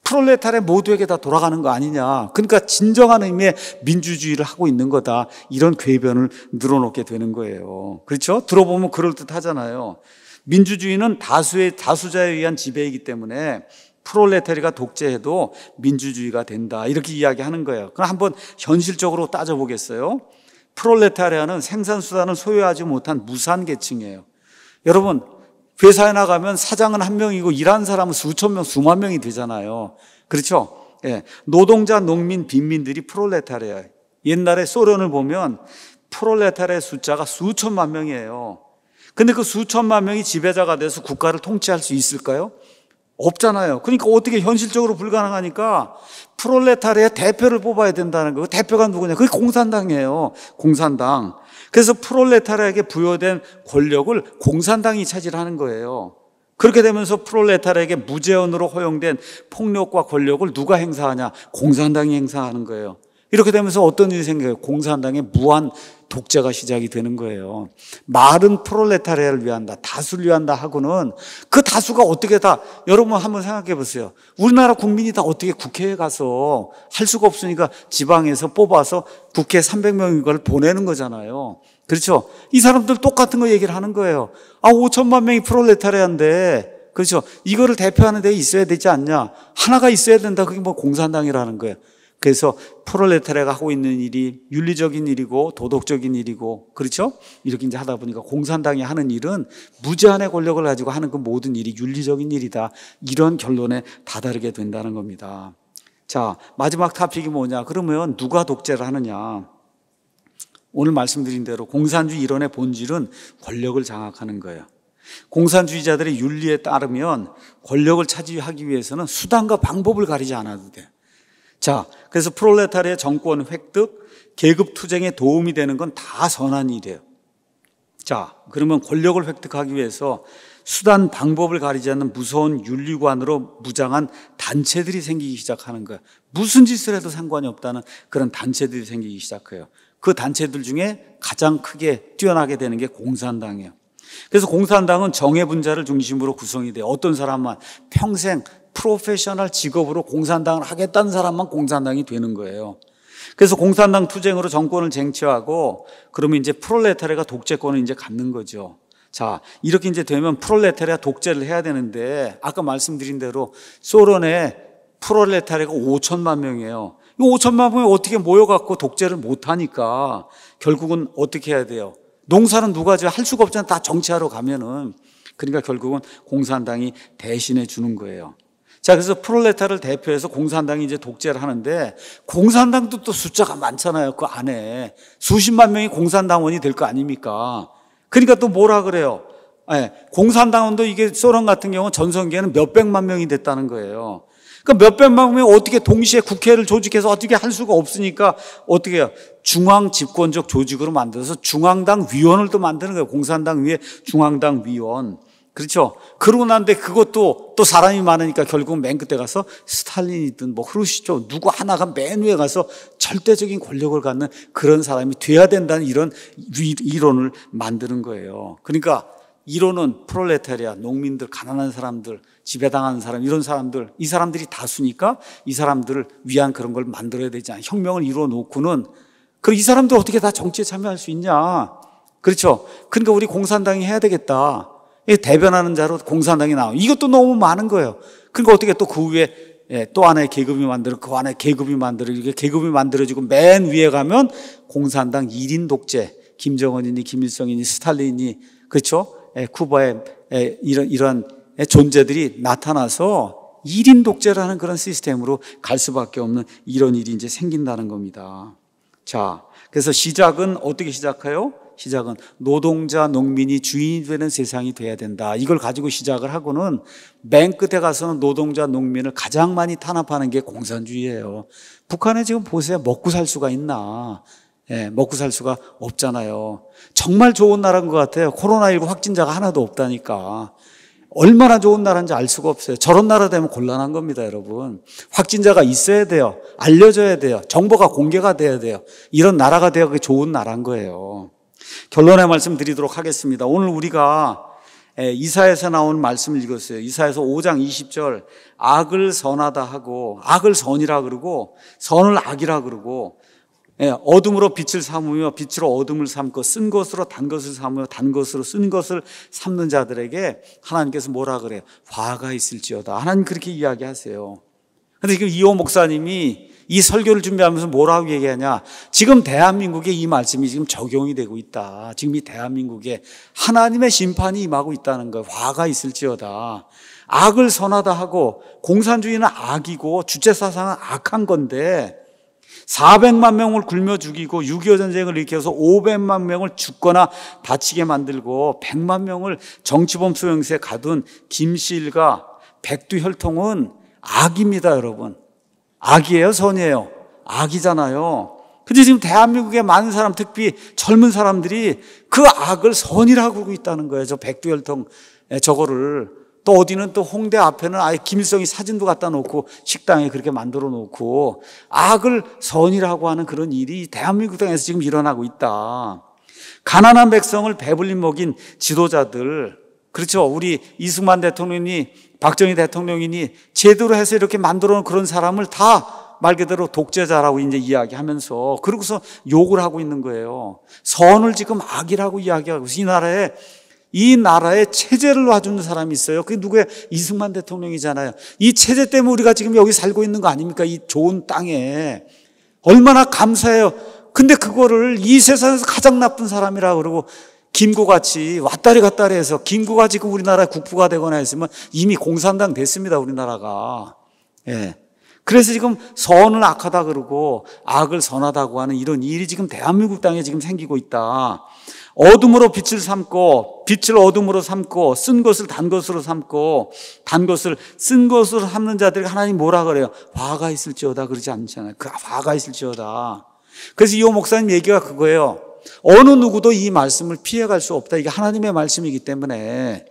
프롤레타리 모두에게 다 돌아가는 거 아니냐. 그러니까 진정한 의미의 민주주의를 하고 있는 거다. 이런 궤변을 늘어놓게 되는 거예요. 그렇죠? 들어보면 그럴듯 하잖아요. 민주주의는 다수의, 다수자에 의한 지배이기 때문에 프롤레타리가 독재해도 민주주의가 된다. 이렇게 이야기하는 거예요. 그럼 한번 현실적으로 따져보겠어요. 프롤레타리아는 생산수단을 소유하지 못한 무산계층이에요. 여러분, 회사에 나가면 사장은 한 명이고 일하는 사람은 수천 명, 수만 명이 되잖아요. 그렇죠? 예. 노동자, 농민, 빈민들이 프롤레타리아. 옛날에 소련을 보면 프롤레타리아 의 숫자가 수천만 명이에요. 근데 그 수천만 명이 지배자가 돼서 국가를 통치할 수 있을까요? 없잖아요. 그러니까 어떻게 현실적으로 불가능하니까 프롤레타리아 의 대표를 뽑아야 된다는 거예요. 그 대표가 누구냐? 그게 공산당이에요. 공산당. 그래서 프롤레타르에게 부여된 권력을 공산당이 차지하는 거예요. 그렇게 되면서 프롤레타르에게 무제한으로 허용된 폭력과 권력을 누가 행사하냐? 공산당이 행사하는 거예요. 이렇게 되면서 어떤 일이 생겨요? 공산당의 무한 독재가 시작이 되는 거예요. 말은 프롤레타리아를 위한다, 다수를 위한다 하고는 그 다수가 어떻게 다 여러분 한번 생각해 보세요. 우리나라 국민이 다 어떻게 국회에 가서 할 수가 없으니까 지방에서 뽑아서 국회 300명 이걸 보내는 거잖아요. 그렇죠? 이 사람들 똑같은 거 얘기를 하는 거예요. 아, 5천만 명이 프롤레타리아인데 그렇죠? 이거를 대표하는 데 있어야 되지 않냐? 하나가 있어야 된다. 그게 뭐 공산당이라는 거예요. 그래서 프롤레타리아가 하고 있는 일이 윤리적인 일이고 도덕적인 일이고 그렇죠? 이렇게 이제 하다 보니까 공산당이 하는 일은 무제한의 권력을 가지고 하는 그 모든 일이 윤리적인 일이다. 이런 결론에 다다르게 된다는 겁니다. 자, 마지막 탑픽이 뭐냐? 그러면 누가 독재를 하느냐? 오늘 말씀드린 대로 공산주의 이론의 본질은 권력을 장악하는 거예요. 공산주의자들의 윤리에 따르면 권력을 차지하기 위해서는 수단과 방법을 가리지 않아도 돼. 자, 그래서 프롤레타리의 정권 획득, 계급 투쟁에 도움이 되는 건 다 선한 일이에요. 자, 그러면 권력을 획득하기 위해서 수단 방법을 가리지 않는 무서운 윤리관으로 무장한 단체들이 생기기 시작하는 거예요. 무슨 짓을 해도 상관이 없다는 그런 단체들이 생기기 시작해요. 그 단체들 중에 가장 크게 뛰어나게 되는 게 공산당이에요. 그래서 공산당은 정해 분자를 중심으로 구성이 돼요. 어떤 사람만 평생 프로페셔널 직업으로 공산당을 하겠다는 사람만 공산당이 되는 거예요. 그래서 공산당 투쟁으로 정권을 쟁취하고 그러면 이제 프롤레타리가 독재권을 이제 갖는 거죠. 자, 이렇게 이제 되면 프롤레타리아 독재를 해야 되는데 아까 말씀드린 대로 소련의 프롤레타리가 아 5천만 명이에요. 이 5천만 명이 어떻게 모여갖고 독재를 못하니까 결국은 어떻게 해야 돼요? 농사는 누가 지할 수가 없잖아. 다 정치하러 가면은. 그러니까 결국은 공산당이 대신해 주는 거예요. 자, 그래서 프롤레타를 대표해서 공산당이 이제 독재를 하는데 공산당도 또 숫자가 많잖아요. 그 안에. 수십만 명이 공산당원이 될 거 아닙니까? 그러니까 또 뭐라 그래요? 네, 공산당원도 이게 소련 같은 경우 전성기에는 몇백만 명이 됐다는 거예요. 그 몇백만 명이 어떻게 동시에 국회를 조직해서 어떻게 할 수가 없으니까 어떻게 해요? 중앙 집권적 조직으로 만들어서 중앙당 위원을 또 만드는 거예요. 공산당 위에 중앙당 위원. 그렇죠? 그러고 난데 그것도 또 사람이 많으니까 결국 맨 끝에 가서 스탈린이든 뭐흐루시죠 누구 하나가 맨 위에 가서 절대적인 권력을 갖는 그런 사람이 돼야 된다는 이런 이론을 만드는 거예요. 그러니까 이론은 프롤레타리아, 농민들, 가난한 사람들, 지배당하는 사람, 이런 사람들, 이 사람들이 다수니까 이 사람들을 위한 그런 걸 만들어야 되지 않아. 혁명을 이루어 놓고는 그럼 이 사람들 어떻게 다 정치에 참여할 수 있냐. 그렇죠. 그러니까 우리 공산당이 해야 되겠다. 대변하는 자로 공산당이 나와. 이것도 너무 많은 거예요. 그러니까 어떻게 또 그 위에 예, 또 하나의 계급이 만들어, 그 안에 계급이 만들어, 이게 계급이 만들어지고 맨 위에 가면 공산당 1인 독재, 김정은이니, 김일성이니, 스탈린이, 니 그렇죠? 예, 쿠바의 예, 이런, 이런 존재들이 나타나서 1인 독재라는 그런 시스템으로 갈 수밖에 없는 이런 일이 이제 생긴다는 겁니다. 자, 그래서 시작은 어떻게 시작해요? 시작은 노동자 농민이 주인이 되는 세상이 돼야 된다. 이걸 가지고 시작을 하고는 맨 끝에 가서는 노동자 농민을 가장 많이 탄압하는 게 공산주의예요. 북한에 지금 보세요. 먹고 살 수가 있나? 예, 먹고 살 수가 없잖아요. 정말 좋은 나라인 것 같아요. 코로나19 확진자가 하나도 없다니까. 얼마나 좋은 나라인지 알 수가 없어요. 저런 나라 되면 곤란한 겁니다, 여러분. 확진자가 있어야 돼요. 알려져야 돼요. 정보가 공개가 돼야 돼요. 이런 나라가 되야 좋은 나라인 거예요. 결론의 말씀 드리도록 하겠습니다. 오늘 우리가 예, 이사에서 나온 말씀을 읽었어요. 이사에서 5장 20절 악을 선하다 하고 악을 선이라 그러고 선을 악이라 그러고 예, 어둠으로 빛을 삼으며 빛으로 어둠을 삼고 쓴 것으로 단 것을 삼으며 단 것으로 쓴 것을 삼는 자들에게 하나님께서 뭐라 그래요? 화가 있을지어다. 하나님 그렇게 이야기하세요. 근데 이호 목사님이 이 설교를 준비하면서 뭐라고 얘기하냐. 지금 대한민국에 이 말씀이 지금 적용이 되고 있다. 지금 이 대한민국에 하나님의 심판이 임하고 있다는 거 화가 있을지어다. 악을 선하다 하고 공산주의는 악이고 주체 사상은 악한 건데 400만 명을 굶어 죽이고 6.25 전쟁을 일으켜서 500만 명을 죽거나 다치게 만들고 100만 명을 정치범 수용소에 가둔 김씨일과 백두혈통은 악입니다, 여러분. 악이에요, 선이에요? 악이잖아요. 근데 지금 대한민국의 많은 사람, 특히 젊은 사람들이 그 악을 선이라고 하고 있다는 거예요. 저 백두혈통 저거를. 또 어디는 또 홍대 앞에는 아예 김일성이 사진도 갖다 놓고 식당에 그렇게 만들어 놓고 악을 선이라고 하는 그런 일이 대한민국 땅에서 지금 일어나고 있다. 가난한 백성을 배불리 먹인 지도자들. 그렇죠. 우리 이승만 대통령이 박정희 대통령이니 제대로 해서 이렇게 만들어 놓은 그런 사람을 다 말 그대로 독재자라고 이제 이야기하면서 그러고서 욕을 하고 있는 거예요. 선을 지금 악이라고 이야기하고 이 나라에 이 나라의 체제를 놔주는 사람이 있어요. 그게 누구야? 이승만 대통령이잖아요. 이 체제 때문에 우리가 지금 여기 살고 있는 거 아닙니까? 이 좋은 땅에 얼마나 감사해요. 근데 그거를 이 세상에서 가장 나쁜 사람이라 그러고 김구같이 왔다리 갔다리 해서 김구 가지금 그 우리나라 국부가 되거나 했으면 이미 공산당 됐습니다. 우리나라가. 예. 그래서 지금 선을 악하다 그러고 악을 선하다고 하는 이런 일이 지금 대한민국 땅에 지금 생기고 있다. 어둠으로 빛을 삼고 빛을 어둠으로 삼고 쓴 것을 단 것으로 삼고 단 것을 쓴 것으로 삼는 자들이 하나님 뭐라 그래요? 화가 있을지어다 그러지 않잖아요. 그 화가 있을지어다. 그래서 이 목사님 얘기가 그거예요. 어느 누구도 이 말씀을 피해갈 수 없다. 이게 하나님의 말씀이기 때문에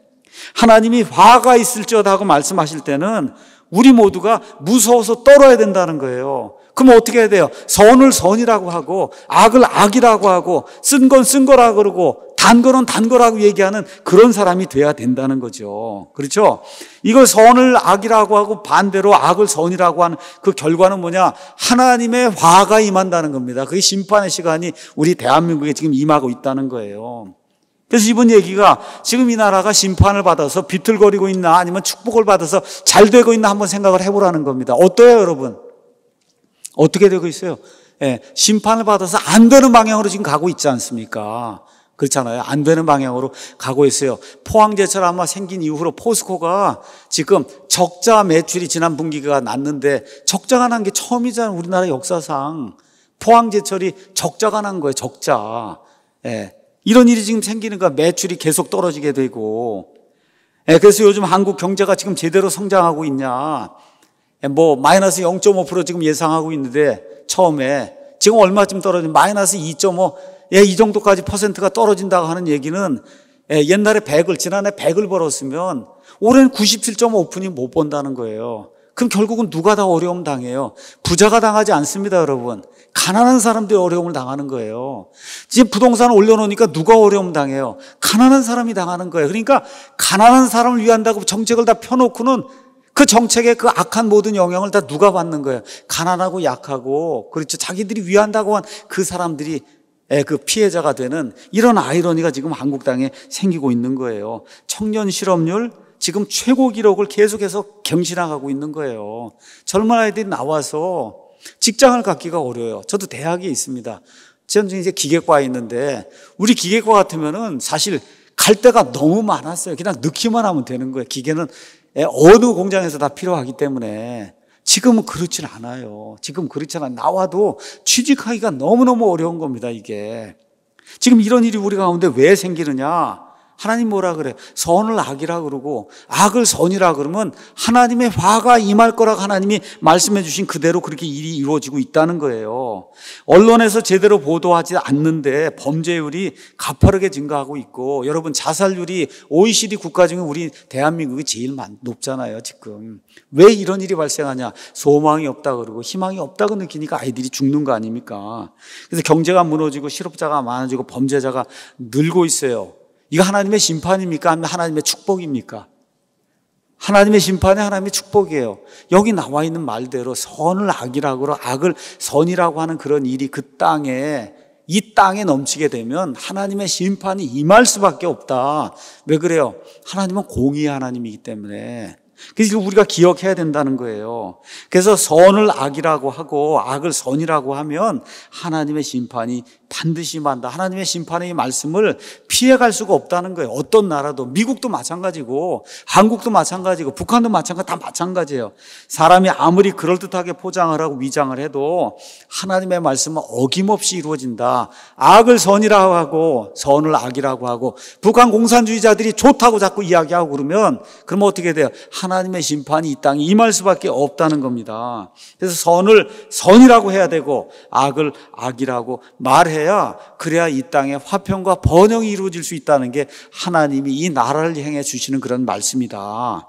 하나님이 화가 있을지어다고 말씀하실 때는 우리 모두가 무서워서 떨어야 된다는 거예요. 그럼 어떻게 해야 돼요? 선을 선이라고 하고 악을 악이라고 하고 쓴 건 쓴 거라 그러고 단거는 단거라고 얘기하는 그런 사람이 돼야 된다는 거죠. 그렇죠? 이걸 선을 악이라고 하고 반대로 악을 선이라고 하는 그 결과는 뭐냐? 하나님의 화가 임한다는 겁니다. 그게 심판의 시간이 우리 대한민국에 지금 임하고 있다는 거예요. 그래서 이번 얘기가 지금 이 나라가 심판을 받아서 비틀거리고 있나 아니면 축복을 받아서 잘 되고 있나 한번 생각을 해보라는 겁니다. 어때요, 여러분? 어떻게 되고 있어요? 예, 심판을 받아서 안 되는 방향으로 지금 가고 있지 않습니까? 그렇잖아요. 안 되는 방향으로 가고 있어요. 포항제철 아마 생긴 이후로 포스코가 지금 적자 매출이 지난 분기가 났는데 적자가 난 게 처음이잖아요. 우리나라 역사상. 포항제철이 적자가 난 거예요. 적자. 예. 이런 일이 지금 생기는가 매출이 계속 떨어지게 되고. 예. 그래서 요즘 한국 경제가 지금 제대로 성장하고 있냐. 예. 뭐 마이너스 0.5% 지금 예상하고 있는데 처음에 지금 얼마쯤 떨어진 마이너스 2.5 예, 이 정도까지 퍼센트가 떨어진다고 하는 얘기는 예, 옛날에 100을 지난해 100을 벌었으면 올해는 97.5%니 못 본다는 거예요. 그럼 결국은 누가 다 어려움 당해요? 부자가 당하지 않습니다, 여러분. 가난한 사람들이 어려움을 당하는 거예요. 지금 부동산 올려놓으니까 누가 어려움 당해요? 가난한 사람이 당하는 거예요. 그러니까 가난한 사람을 위한다고 정책을 다 펴놓고는 그 정책의 그 악한 모든 영향을 다 누가 받는 거예요? 가난하고 약하고, 그렇죠. 자기들이 위한다고 한 그 사람들이 예, 그 피해자가 되는 이런 아이러니가 지금 한국 땅에 생기고 있는 거예요. 청년 실업률 지금 최고 기록을 계속해서 경신하고 있는 거예요. 젊은 아이들이 나와서 직장을 갖기가 어려워요. 저도 대학에 있습니다. 저는 이제 기계과에 있는데 우리 기계과 같으면은 사실 갈 데가 너무 많았어요. 그냥 넣기만 하면 되는 거예요. 기계는 예, 어느 공장에서 다 필요하기 때문에 지금은 그렇진 않아요. 지금 그렇잖아. 나와도 취직하기가 너무너무 어려운 겁니다, 이게. 지금 이런 일이 우리 가운데 왜 생기느냐? 하나님 뭐라 그래? 선을 악이라 그러고 악을 선이라 그러면 하나님의 화가 임할 거라 하나님이 말씀해 주신 그대로 그렇게 일이 이루어지고 있다는 거예요. 언론에서 제대로 보도하지 않는데 범죄율이 가파르게 증가하고 있고 여러분 자살률이 OECD 국가 중에 우리 대한민국이 제일 높잖아요, 지금. 왜 이런 일이 발생하냐? 소망이 없다 그러고 희망이 없다고 느끼니까 아이들이 죽는 거 아닙니까? 그래서 경제가 무너지고 실업자가 많아지고 범죄자가 늘고 있어요. 이거 하나님의 심판입니까? 아니면 하나님의 축복입니까? 하나님의 심판에 하나님의 축복이에요. 여기 나와 있는 말대로 선을 악이라고, 악을 선이라고 하는 그런 일이 그 땅에, 이 땅에 넘치게 되면 하나님의 심판이 임할 수밖에 없다. 왜 그래요? 하나님은 공의의 하나님이기 때문에. 그래서 우리가 기억해야 된다는 거예요. 그래서 선을 악이라고 하고 악을 선이라고 하면 하나님의 심판이 반드시 임한다. 하나님의 심판의 말씀을 피해갈 수가 없다는 거예요. 어떤 나라도 미국도 마찬가지고 한국도 마찬가지고 북한도 마찬가지 다 마찬가지예요. 사람이 아무리 그럴듯하게 포장을 하고 위장을 해도 하나님의 말씀은 어김없이 이루어진다. 악을 선이라고 하고 선을 악이라고 하고 북한 공산주의자들이 좋다고 자꾸 이야기하고 그러면 그러 어떻게 돼요? 하나님의 심판이 이 땅에 임할 수밖에 없다는 겁니다. 그래서 선을 선이라고 해야 되고 악을 악이라고 말해 돼야 그래야 이 땅에 화평과 번영이 이루어질 수 있다는 게 하나님이 이 나라를 향해 주시는 그런 말씀이다.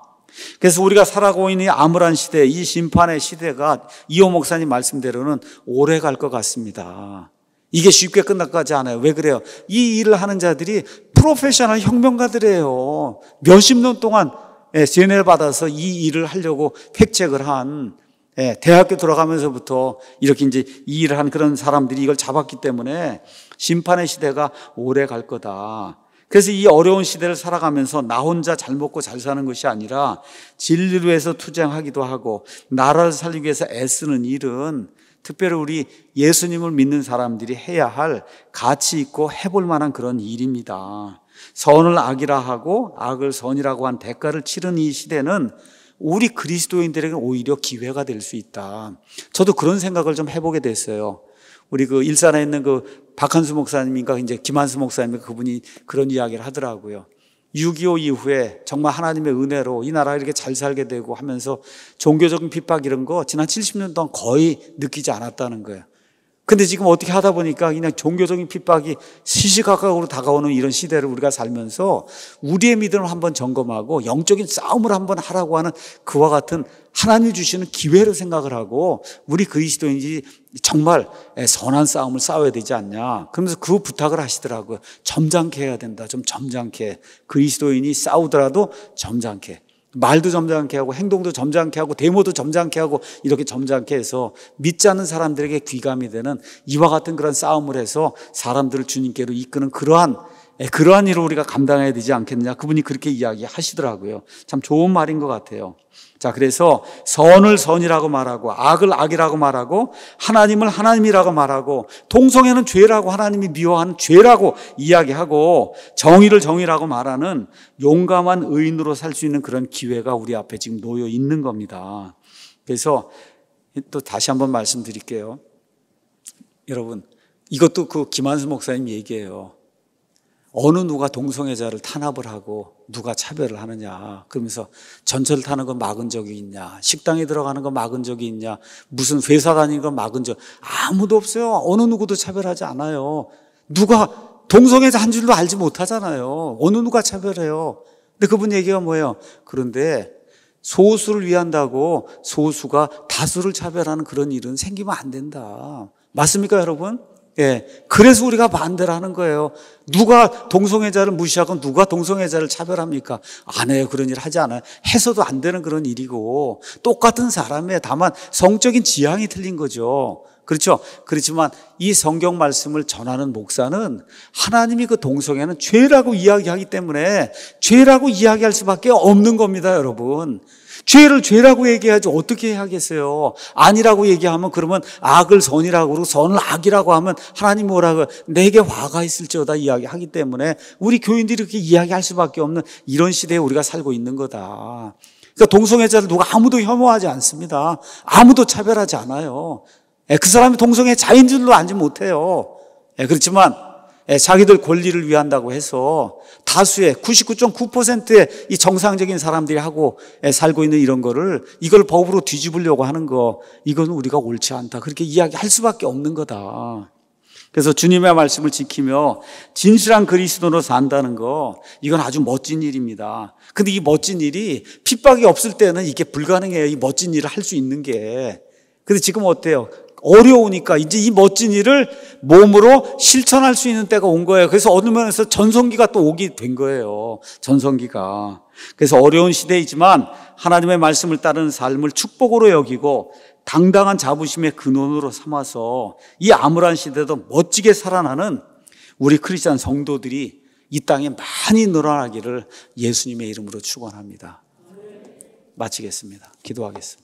그래서 우리가 살아가고 있는 이 암울한 시대, 이 심판의 시대가 이호 목사님 말씀대로는 오래 갈 것 같습니다. 이게 쉽게 끝나가지 않아요. 왜 그래요? 이 일을 하는 자들이 프로페셔널 혁명가들이에요. 몇십 년 동안 제뇌를 예, 받아서 이 일을 하려고 획책을 한 예, 대학교 들어가면서부터 이렇게 이제 일을 한 그런 사람들이 이걸 잡았기 때문에 심판의 시대가 오래 갈 거다. 그래서 이 어려운 시대를 살아가면서 나 혼자 잘 먹고 잘 사는 것이 아니라 진리로 해서 투쟁하기도 하고 나라를 살리기 위해서 애쓰는 일은 특별히 우리 예수님을 믿는 사람들이 해야 할 가치 있고 해볼 만한 그런 일입니다. 선을 악이라 하고 악을 선이라고 한 대가를 치른 이 시대는 우리 그리스도인들에게 는 오히려 기회가 될 수 있다. 저도 그런 생각을 좀 해보게 됐어요. 우리 그 일산에 있는 그 박한수 목사님인가 이제 김한수 목사님 그분이 그런 이야기를 하더라고요. 6.25 이후에 정말 하나님의 은혜로 이 나라 가 이렇게 잘 살게 되고 하면서 종교적인 핍박 이런 거 지난 70년 동안 거의 느끼지 않았다는 거예요. 근데 지금 어떻게 하다 보니까 그냥 종교적인 핍박이 시시각각으로 다가오는 이런 시대를 우리가 살면서 우리의 믿음을 한번 점검하고 영적인 싸움을 한번 하라고 하는 그와 같은 하나님이 주시는 기회로 생각을 하고 우리 그리스도인지 정말 선한 싸움을 싸워야 되지 않냐. 그러면서 그 부탁을 하시더라고요. 점잖게 해야 된다. 좀 점잖게. 그리스도인이 싸우더라도 점잖게. 말도 점잖게 하고 행동도 점잖게 하고 데모도 점잖게 하고 이렇게 점잖게 해서 믿지 않는 사람들에게 귀감이 되는 이와 같은 그런 싸움을 해서 사람들을 주님께로 이끄는 그러한 예, 그러한 일을 우리가 감당해야 되지 않겠냐 느 그분이 그렇게 이야기하시더라고요. 참 좋은 말인 것 같아요. 자, 그래서 선을 선이라고 말하고 악을 악이라고 말하고 하나님을 하나님이라고 말하고 동성애는 죄라고 하나님이 미워하는 죄라고 이야기하고 정의를 정의라고 말하는 용감한 의인으로 살 수 있는 그런 기회가 우리 앞에 지금 놓여 있는 겁니다. 그래서 또 다시 한번 말씀드릴게요. 여러분, 이것도 그 김한수 목사님 얘기예요. 어느 누가 동성애자를 탄압을 하고 누가 차별을 하느냐. 그러면서 전철 타는 건 막은 적이 있냐. 식당에 들어가는 건 막은 적이 있냐. 무슨 회사 다니는 건 막은 적. 아무도 없어요. 어느 누구도 차별하지 않아요. 누가 동성애자 한 줄도 알지 못하잖아요. 어느 누가 차별해요. 근데 그분 얘기가 뭐예요? 그런데 소수를 위한다고 소수가 다수를 차별하는 그런 일은 생기면 안 된다. 맞습니까, 여러분? 예. 그래서 우리가 반대를 하는 거예요. 누가 동성애자를 무시하고 누가 동성애자를 차별합니까? 안 아, 해요. 네, 그런 일 하지 않아요. 해서도 안 되는 그런 일이고 똑같은 사람에 다만 성적인 지향이 틀린 거죠. 그렇죠. 그렇지만 이 성경 말씀을 전하는 목사는 하나님이 그 동성애는 죄라고 이야기하기 때문에 죄라고 이야기할 수밖에 없는 겁니다, 여러분. 죄를 죄라고 얘기하지 어떻게 하겠어요? 아니라고 얘기하면 그러면 악을 선이라고 그러고 선을 악이라고 하면 하나님 뭐라고 내게 화가 있을지어다 이야기하기 때문에 우리 교인들이 이렇게 이야기할 수밖에 없는 이런 시대에 우리가 살고 있는 거다. 그러니까 동성애자를 누가 아무도 혐오하지 않습니다. 아무도 차별하지 않아요. 예, 그 사람이 동성애자인 줄로 알지 못해요. 예, 그렇지만 예, 자기들 권리를 위한다고 해서 다수의 99.9%의 이 정상적인 사람들이 하고 예, 살고 있는 이런 거를 이걸 법으로 뒤집으려고 하는 거 이건 우리가 옳지 않다. 그렇게 이야기할 수밖에 없는 거다. 그래서 주님의 말씀을 지키며 진실한 그리스도로 산다는 거 이건 아주 멋진 일입니다. 근데 이 멋진 일이 핍박이 없을 때는 이게 불가능해요. 이 멋진 일을 할 수 있는 게. 근데 지금 어때요? 어려우니까 이제 이 멋진 일을 몸으로 실천할 수 있는 때가 온 거예요. 그래서 어느 면에서 전성기가 또 오게 된 거예요. 전성기가. 그래서 어려운 시대이지만 하나님의 말씀을 따르는 삶을 축복으로 여기고 당당한 자부심의 근원으로 삼아서 이 암울한 시대도 멋지게 살아나는 우리 크리스천 성도들이 이 땅에 많이 늘어나기를 예수님의 이름으로 축원합니다. 마치겠습니다. 기도하겠습니다.